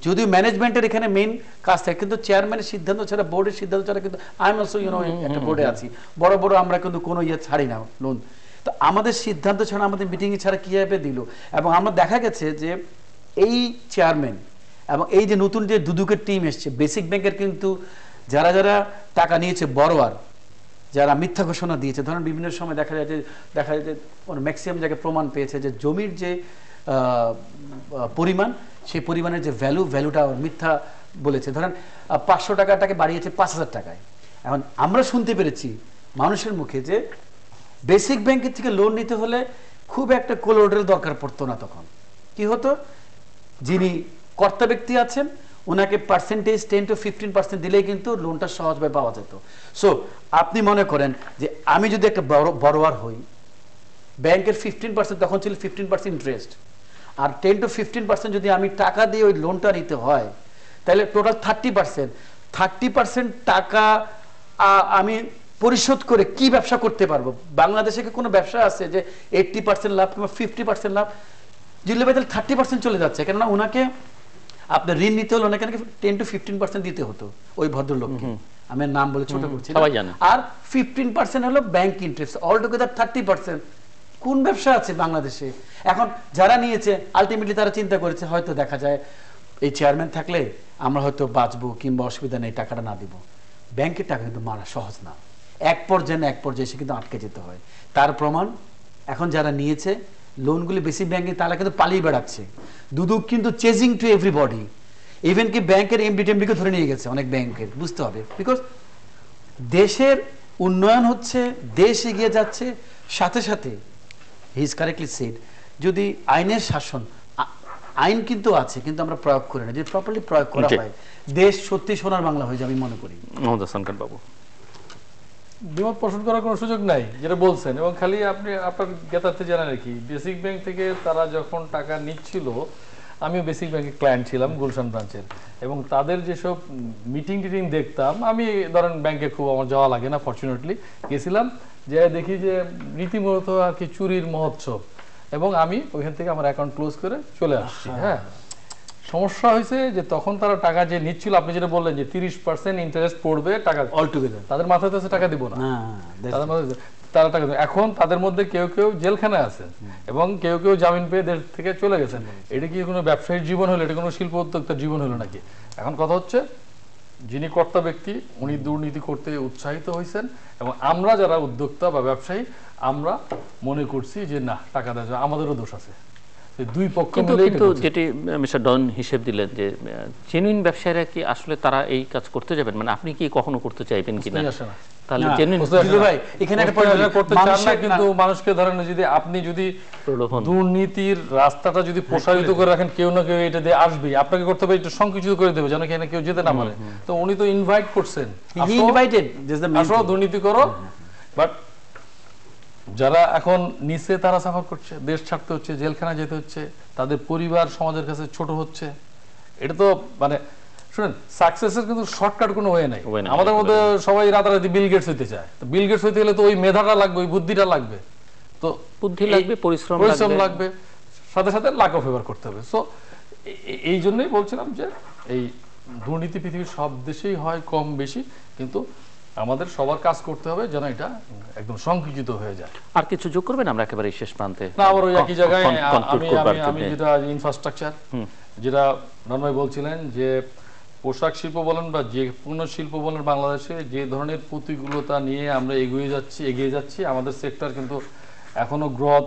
যদিও ম্যানেজমেন্টের এখানে মেইন কাজ থাকে কিন্তু চেয়ারম্যানের সিদ্ধান্ত ছাড়া বোর্ডের সিদ্ধান্ত ছাড়া কিন্তু আই অলসো ইউনো একটা বোর্ডে আছি বড় বড় আমরা কিন্তু কোনো ইয়ে ছাড়ি না লোন তো আমাদের সিদ্ধান্ত ছাড়া আমাদের মিটিংয়ে ছাড়া কীভাবে দিল এবং আমরা দেখা গেছে যে এই চেয়ারম্যান এবং এই যে নতুন যে দুদুকের টিম এসছে বেসিক ব্যাংকের কিন্তু যারা যারা টাকা নিয়েছে বড়োয়ার যারা মিথ্যা ঘোষণা দিয়েছে ধরেন বিভিন্ন সময় দেখা যায় যে দেখা যায় যে ম্যাক্সিমাম জায়গায় প্রমাণ পেয়েছে যে জমির যে পরিমাণ সেই পরিমাণের যে ভ্যালু ভ্যালুটা মিথ্যা বলেছে ধরেন পাঁচশো টাকাটাকে বাড়িয়েছে পাঁচ হাজার টাকায় এখন আমরা শুনতে পেরেছি মানুষের মুখে যে বেসিক ব্যাংকের থেকে লোন নিতে হলে খুব একটা কোলোডের দরকার পড়তো না তখন কি হতো যিনি কর্তা ব্যক্তি আছেন ওনাকে percentage ten to fifteen percent দিলেই কিন্তু লোনটা সহজভাবে পাওয়া যেত সো আপনি মনে করেন যে আমি যদি একটা বড় বড়োয়ার হই ব্যাংকের ফিফটিন পার্সেন্ট তখন ছিল ফিফটিন পার্সেন্ট ইন্টারেস্ট আর টেন টু ফিফটিন পার্সেন্ট যদি আমি টাকা দিয়ে ওই লোনটা নিতে হয় তাহলে total thirty percent thirty percent টাকা আমি পরিশোধ করে কি ব্যবসা করতে পারবো বাংলাদেশে কি কোনো ব্যবসা আছে যে এইট্টি পার্সেন্ট লাভ কিংবা ফিফটি পার্সেন্ট লাভ জিল্লু ভাই তাহলে থার্টি পার্সেন্ট চলে যাচ্ছে কেননা ওনাকে আপনার ঋণ নিতে হলে ওনাকে টেন টু ফিফটিন পার্সেন্ট দিতে হতো ওই ভদ্রলোককে আমি নাম বলে ছোট করছি আর ফিফটিন পার্সেন্ট হলো bank interest all together thirty percent কোন ব্যবসা আছে বাংলাদেশে এখন যারা নিয়েছে আলটিমেটলি তারা চিন্তা করেছে হয়তো দেখা যায় এই চেয়ারম্যান থাকলে আমরা হয়তো বাঁচবো কিংবা অসুবিধা নেই টাকাটা না দিব ব্যাংকের টাকা কিন্তু মারা সহজ না এক পর্যায়ে এক পর্যায়ে সে কিন্তু আটকে যেতে হয় তার প্রমাণ এখন যারা নিয়েছে লোনগুলি বেশি ব্যাংকে তারা কিন্তু পালিয়ে বেড়াচ্ছে দুদুক কিন্তু চেজিং টু এভরিবডি ইভেন কি ব্যাংকের এমডি টেমডিকে ধরে নিয়ে গেছে অনেক ব্যাংকের বুঝতে হবে বিকজ দেশের উন্নয়ন হচ্ছে দেশ এগিয়ে যাচ্ছে সাথে সাথে হি ইজ কারেক্টলি সেড যদি আইনের শাসন আইন কিন্তু আছে কিন্তু আমরা প্রয়োগ করি না যদি প্রপারলি প্রয়োগ করা হয় দেশ সত্যি সোনার বাংলা হয়ে যাবে আমি মনে করি মোহাম্মদ হাসান খান বাবু বিমত পোষণ করার কোনো সুযোগ নাই যেটা বলছেন এবং খালি আপনি আপনার জ্ঞাতার্থে জানেন আর কি বেসিক ব্যাংক থেকে তারা যখন টাকা নিচ্ছিল আমিও বেসিক ব্যাংকের ক্লায়েন্ট ছিলাম গুলশান ব্রাঞ্চের এবং তাদের যেসব মিটিং টিটিং দেখতাম আমি ধরেন ব্যাংকে খুব আমার যাওয়া লাগে না ফর্চুনেটলি গেছিলাম যে দেখি যে রীতিমত আর কি চুরির মহোৎসব এবং আমি ওইখান থেকে আমার অ্যাকাউন্ট ক্লোজ করে চলে আসছি হ্যাঁ সমস্যা হয়েছে যে তখন তারা টাকা যে নিচ্ছিল আপনি যেটা বললেন যে তিরিশ পার্সেন্ট ইন্টারেস্ট পড়বে টাকা অলটুগেদার তাদের মাথায় তো টাকা দিব না তাদের মাথায় তারা টাকা এখন তাদের মধ্যে কেউ কেউ জেলখানায় আছেন এবং কেউ কেউ জামিন পেয়ে দেশ থেকে চলে গেছেন এটা কি কোনো ব্যবসায়ীর জীবন হলো এটা কোনো শিল্প উদ্যোক্তার জীবন হলো নাকি এখন কথা হচ্ছে যিনি কর্তা ব্যক্তি উনি দুর্নীতি করতে উৎসাহিত হয়েছেন এবং আমরা যারা উদ্যোক্তা বা ব্যবসায়ী আমরা মনে করছি যে না টাকা দেওয়া আমাদেরও দোষ আছে দুই পক্ষ কিন্তু যেটি মিস্টার ডন হিসেব দিলেন যে জেনুইন ব্যবসায়ীরা কি আসলে তারা এই কাজ করতে যাবেন মানে আপনি কি কখনো করতে চাইবেন কিনা তাহলে জেনুইন ভাই এখানে একটা পয়েন্ট করতে না কিন্তু মানুষকে ধরেন যদি আপনি যদি দুর্নীতির রাস্তাটা যদি হ্যাঁ, প্রসারিত করে রাখেন কেউ না কেউ এটা দিয়ে আসবে আপনাকে করতে হবে সংকুচিত করে দেবে যেন কেউ যেতে না পারে তো উনি তো ইনভাইট করছেন ইনভাইটেড আসো দুর্নীতি করো বাট যারা এখন নিচে তারা সাফার করছে দেশ ছাড়তে হচ্ছে জেলখানা যেতে হচ্ছে তাদের পরিবার সমাজের কাছে ছোট হচ্ছে এটা তো মানে শুনেন সাকসেসের কিন্তু শর্টকাট কোনো হয়ে নাই আমাদের মধ্যে সবাই রাতারাতি বিল গেটস হইতে চায় তো বিল গেটস হইতে গেলে তো ওই মেধাটা লাগবে ওই বুদ্ধিটা লাগবে তো বুদ্ধি লাগবে পরিশ্রম পরিশ্রম লাগবে সাথে সাথে লাক অফ ফেভার করতে হবে সো এই জন্যই বলছিলাম যে এই দুর্নীতি পৃথিবীর সব দেশেই হয় কম বেশি কিন্তু আমাদের সবার কাজ করতে হবে যেন এটা একদম সংকুচিত হয়ে যায় আর কিছু যোগ করবেন আমরা একেবারে শেষ প্রান্তে না আবার ওই একই জায়গায় আমি আমি যেটা ইনফ্রাস্ট্রাকচার যেটা নন্ময় বলছিলেন যে পোশাক শিল্প বলেন বা যে কোনো শিল্প বলেন বাংলাদেশে যে ধরনের প্রতিকূলতা নিয়ে আমরা এগিয়ে যাচ্ছি এগিয়ে যাচ্ছি আমাদের সেক্টর কিন্তু এখনও গ্রোথ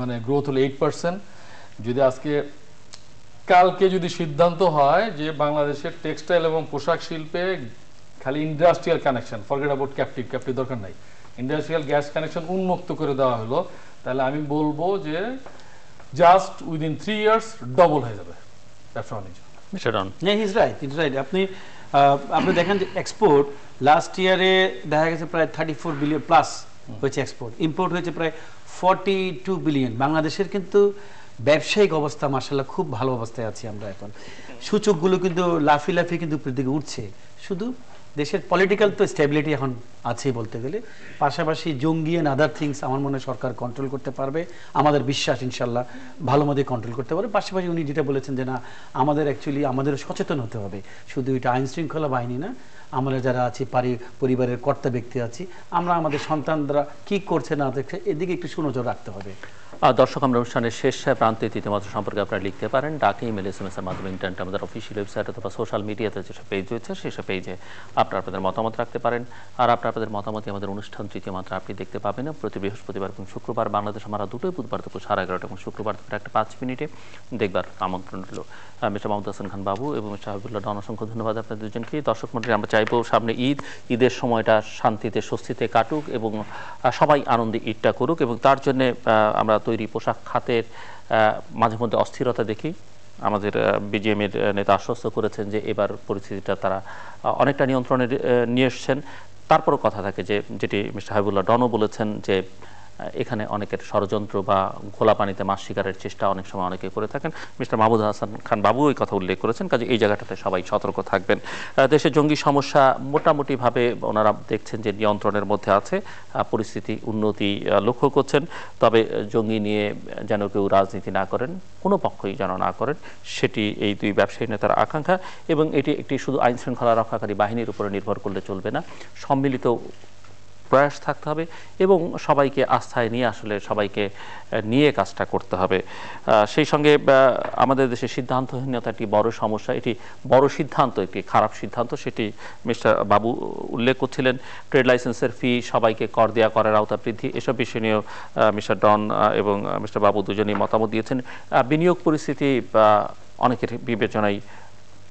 মানে গ্রোথ হলো এইট পার্সেন্ট যদি আজকে কালকে যদি সিদ্ধান্ত হয় যে বাংলাদেশের টেক্সটাইল এবং পোশাক শিল্পে খালি industrial connection forget about captive captive দরকার নাই ইন্ডাস্ট্রিয়াল গ্যাস কানেকশন উন্মুক্ত করে দেওয়া হলো তাহলে আমি বলবো যে just within three years double হয়ে যাবে ব্যবসা বাণিজ্য Mr. Don. Yeah, he's right. He's right. আপনি আপনি দেখেন যে এক্সপোর্ট লাস্ট ইয়ারে দেখা গেছে প্রায় থার্টি ফোর বিলিয়ন প্লাস হয়েছে এক্সপোর্ট ইম্পোর্ট হয়েছে প্রায় টু বিলিয়ন বাংলাদেশের কিন্তু ব্যবসায়িক অবস্থা মার্শাল্লাহ খুব ভালো অবস্থায় আছি আমরা এখন সূচকগুলো কিন্তু লাফি লাফি কিন্তু উপরের দিকে উঠছে শুধু দেশের পলিটিক্যাল তো স্টেবিলিটি এখন আছে বলতে গেলে পাশাপাশি জঙ্গি অ্যান্ড আদার থিংস আমার মনে সরকার কন্ট্রোল করতে পারবে আমাদের বিশ্বাস ইনশাল্লাহ ভালো মতোই কন্ট্রোল করতে পারবে পাশাপাশি উনি যেটা বলেছেন যে না আমাদের অ্যাকচুয়ালি আমাদের সচেতন হতে হবে শুধু এটা আইন শৃঙ্খলা বাহিনী না আমরা যারা আছি পারি পরিবারের কর্তা ব্যক্তি আছি আমরা আমাদের সন্তানরা কি করছে না দেখছে এদিকে একটু সুনজর রাখতে হবে দর্শক আমরা অনুষ্ঠানের শেষ প্রান্তে ইতিমধ্যে সম্পর্কে আপনারা লিখতে পারেন ডাকে ইমেল এস এম এস এর মাধ্যমে ইন্টারনেট আমাদের অফিসিয়াল ওয়েবসাইট অথবা সোশ্যাল মিডিয়াতে যেসব পেজ রয়েছে সেসব পেজে আপনারা আপনাদের মতামত রাখতে পারেন আর আপনার আপনাদের মতামতই আমাদের অনুষ্ঠান তৃতীয় মাত্রা আপনি দেখতে পাবেন প্রতি বৃহস্পতিবার এবং শুক্রবার বাংলাদেশ আমরা দুটোই বুধবার দুপুর সাড়ে এগারোটা এবং শুক্রবার দুপুর একটা পাঁচ মিনিটে দেখবার আমন্ত্রণ রইল মিস্টার মাহমুদ হাসান খান বাবু এবং মিস্টার হাবিবুল্লাহ অসংখ্য ধন্যবাদ আপনাদের দুজনকে দর্শক মন্ডলী আমরা চাইবো সামনে ঈদ ঈদের সময়টা শান্তিতে স্বস্তিতে কাটুক এবং সবাই আনন্দে ঈদটা করুক এবং তার জন্যে আমরা তৈরি পোশাক খাতের মাঝে মধ্যে অস্থিরতা দেখি আমাদের বিজিএমের নেতা আশ্বস্ত করেছেন যে এবার পরিস্থিতিটা তারা অনেকটা নিয়ন্ত্রণে নিয়ে এসছেন তারপরও কথা থাকে যে যেটি মিস্টার হাবিবুল্লাহ ডনও বলেছেন যে এখানে অনেকের ষড়যন্ত্র বা খোলা পানিতে মাছ শিকারের চেষ্টা অনেক সময় অনেকে করে থাকেন মিস্টার মাহবুদ হাসান খান বাবু এই কথা উল্লেখ করেছেন কাজে এই জায়গাটাতে সবাই সতর্ক থাকবেন দেশে জঙ্গি সমস্যা মোটামুটিভাবে ওনারা দেখছেন যে নিয়ন্ত্রণের মধ্যে আছে পরিস্থিতি উন্নতি লক্ষ্য করছেন তবে জঙ্গি নিয়ে যেন কেউ রাজনীতি না করেন কোনো পক্ষই যেন না করেন সেটি এই দুই ব্যবসায়ী নেতার আকাঙ্ক্ষা এবং এটি একটি শুধু আইন শৃঙ্খলা রক্ষাকারী বাহিনীর উপরে নির্ভর করলে চলবে না সম্মিলিত প্রয়াস থাকতে হবে এবং সবাইকে আস্থায় নিয়ে আসলে সবাইকে নিয়ে কাজটা করতে হবে সেই সঙ্গে আমাদের দেশে সিদ্ধান্তহীনতা একটি বড় সমস্যা এটি বড় সিদ্ধান্ত একটি খারাপ সিদ্ধান্ত সেটি মিস্টার বাবু উল্লেখ করছিলেন ট্রেড লাইসেন্সের ফি সবাইকে কর দেওয়া করার আওতা বৃদ্ধি এসব বিষয় নিয়েও মিস্টার ডন এবং মিস্টার বাবু দুজনেই মতামত দিয়েছেন বিনিয়োগ পরিস্থিতি অনেকের বিবেচনায়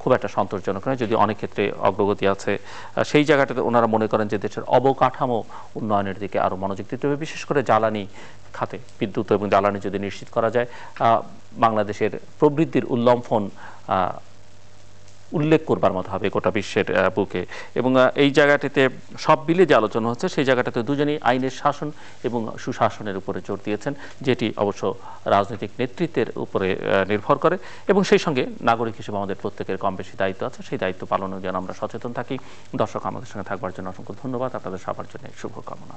খুব একটা সন্তোষজনক নয় যদি অনেক ক্ষেত্রে অগ্রগতি আছে সেই জায়গাটাতে ওনারা মনে করেন যে দেশের অবকাঠামো উন্নয়নের দিকে আরও মনোযোগ দিতে হবে বিশেষ করে জ্বালানি খাতে বিদ্যুৎ এবং জ্বালানি যদি নিশ্চিত করা যায় বাংলাদেশের প্রবৃদ্ধির উল্লম্ফন উল্লেখ করবার মতো হবে গোটা বিশ্বের বুকে এবং এই জায়গাটিতে সব বিলে যে আলোচনা হচ্ছে সেই জায়গাটাতে দুজনেই আইনের শাসন এবং সুশাসনের উপরে জোর দিয়েছেন যেটি অবশ্য রাজনৈতিক নেতৃত্বের উপরে নির্ভর করে এবং সেই সঙ্গে নাগরিক হিসেবে আমাদের প্রত্যেকের কম বেশি দায়িত্ব আছে সেই দায়িত্ব পালনের জন্য আমরা সচেতন থাকি দর্শক আমাদের সঙ্গে থাকবার জন্য অসংখ্য ধন্যবাদ আপনাদের সবার জন্য শুভকামনা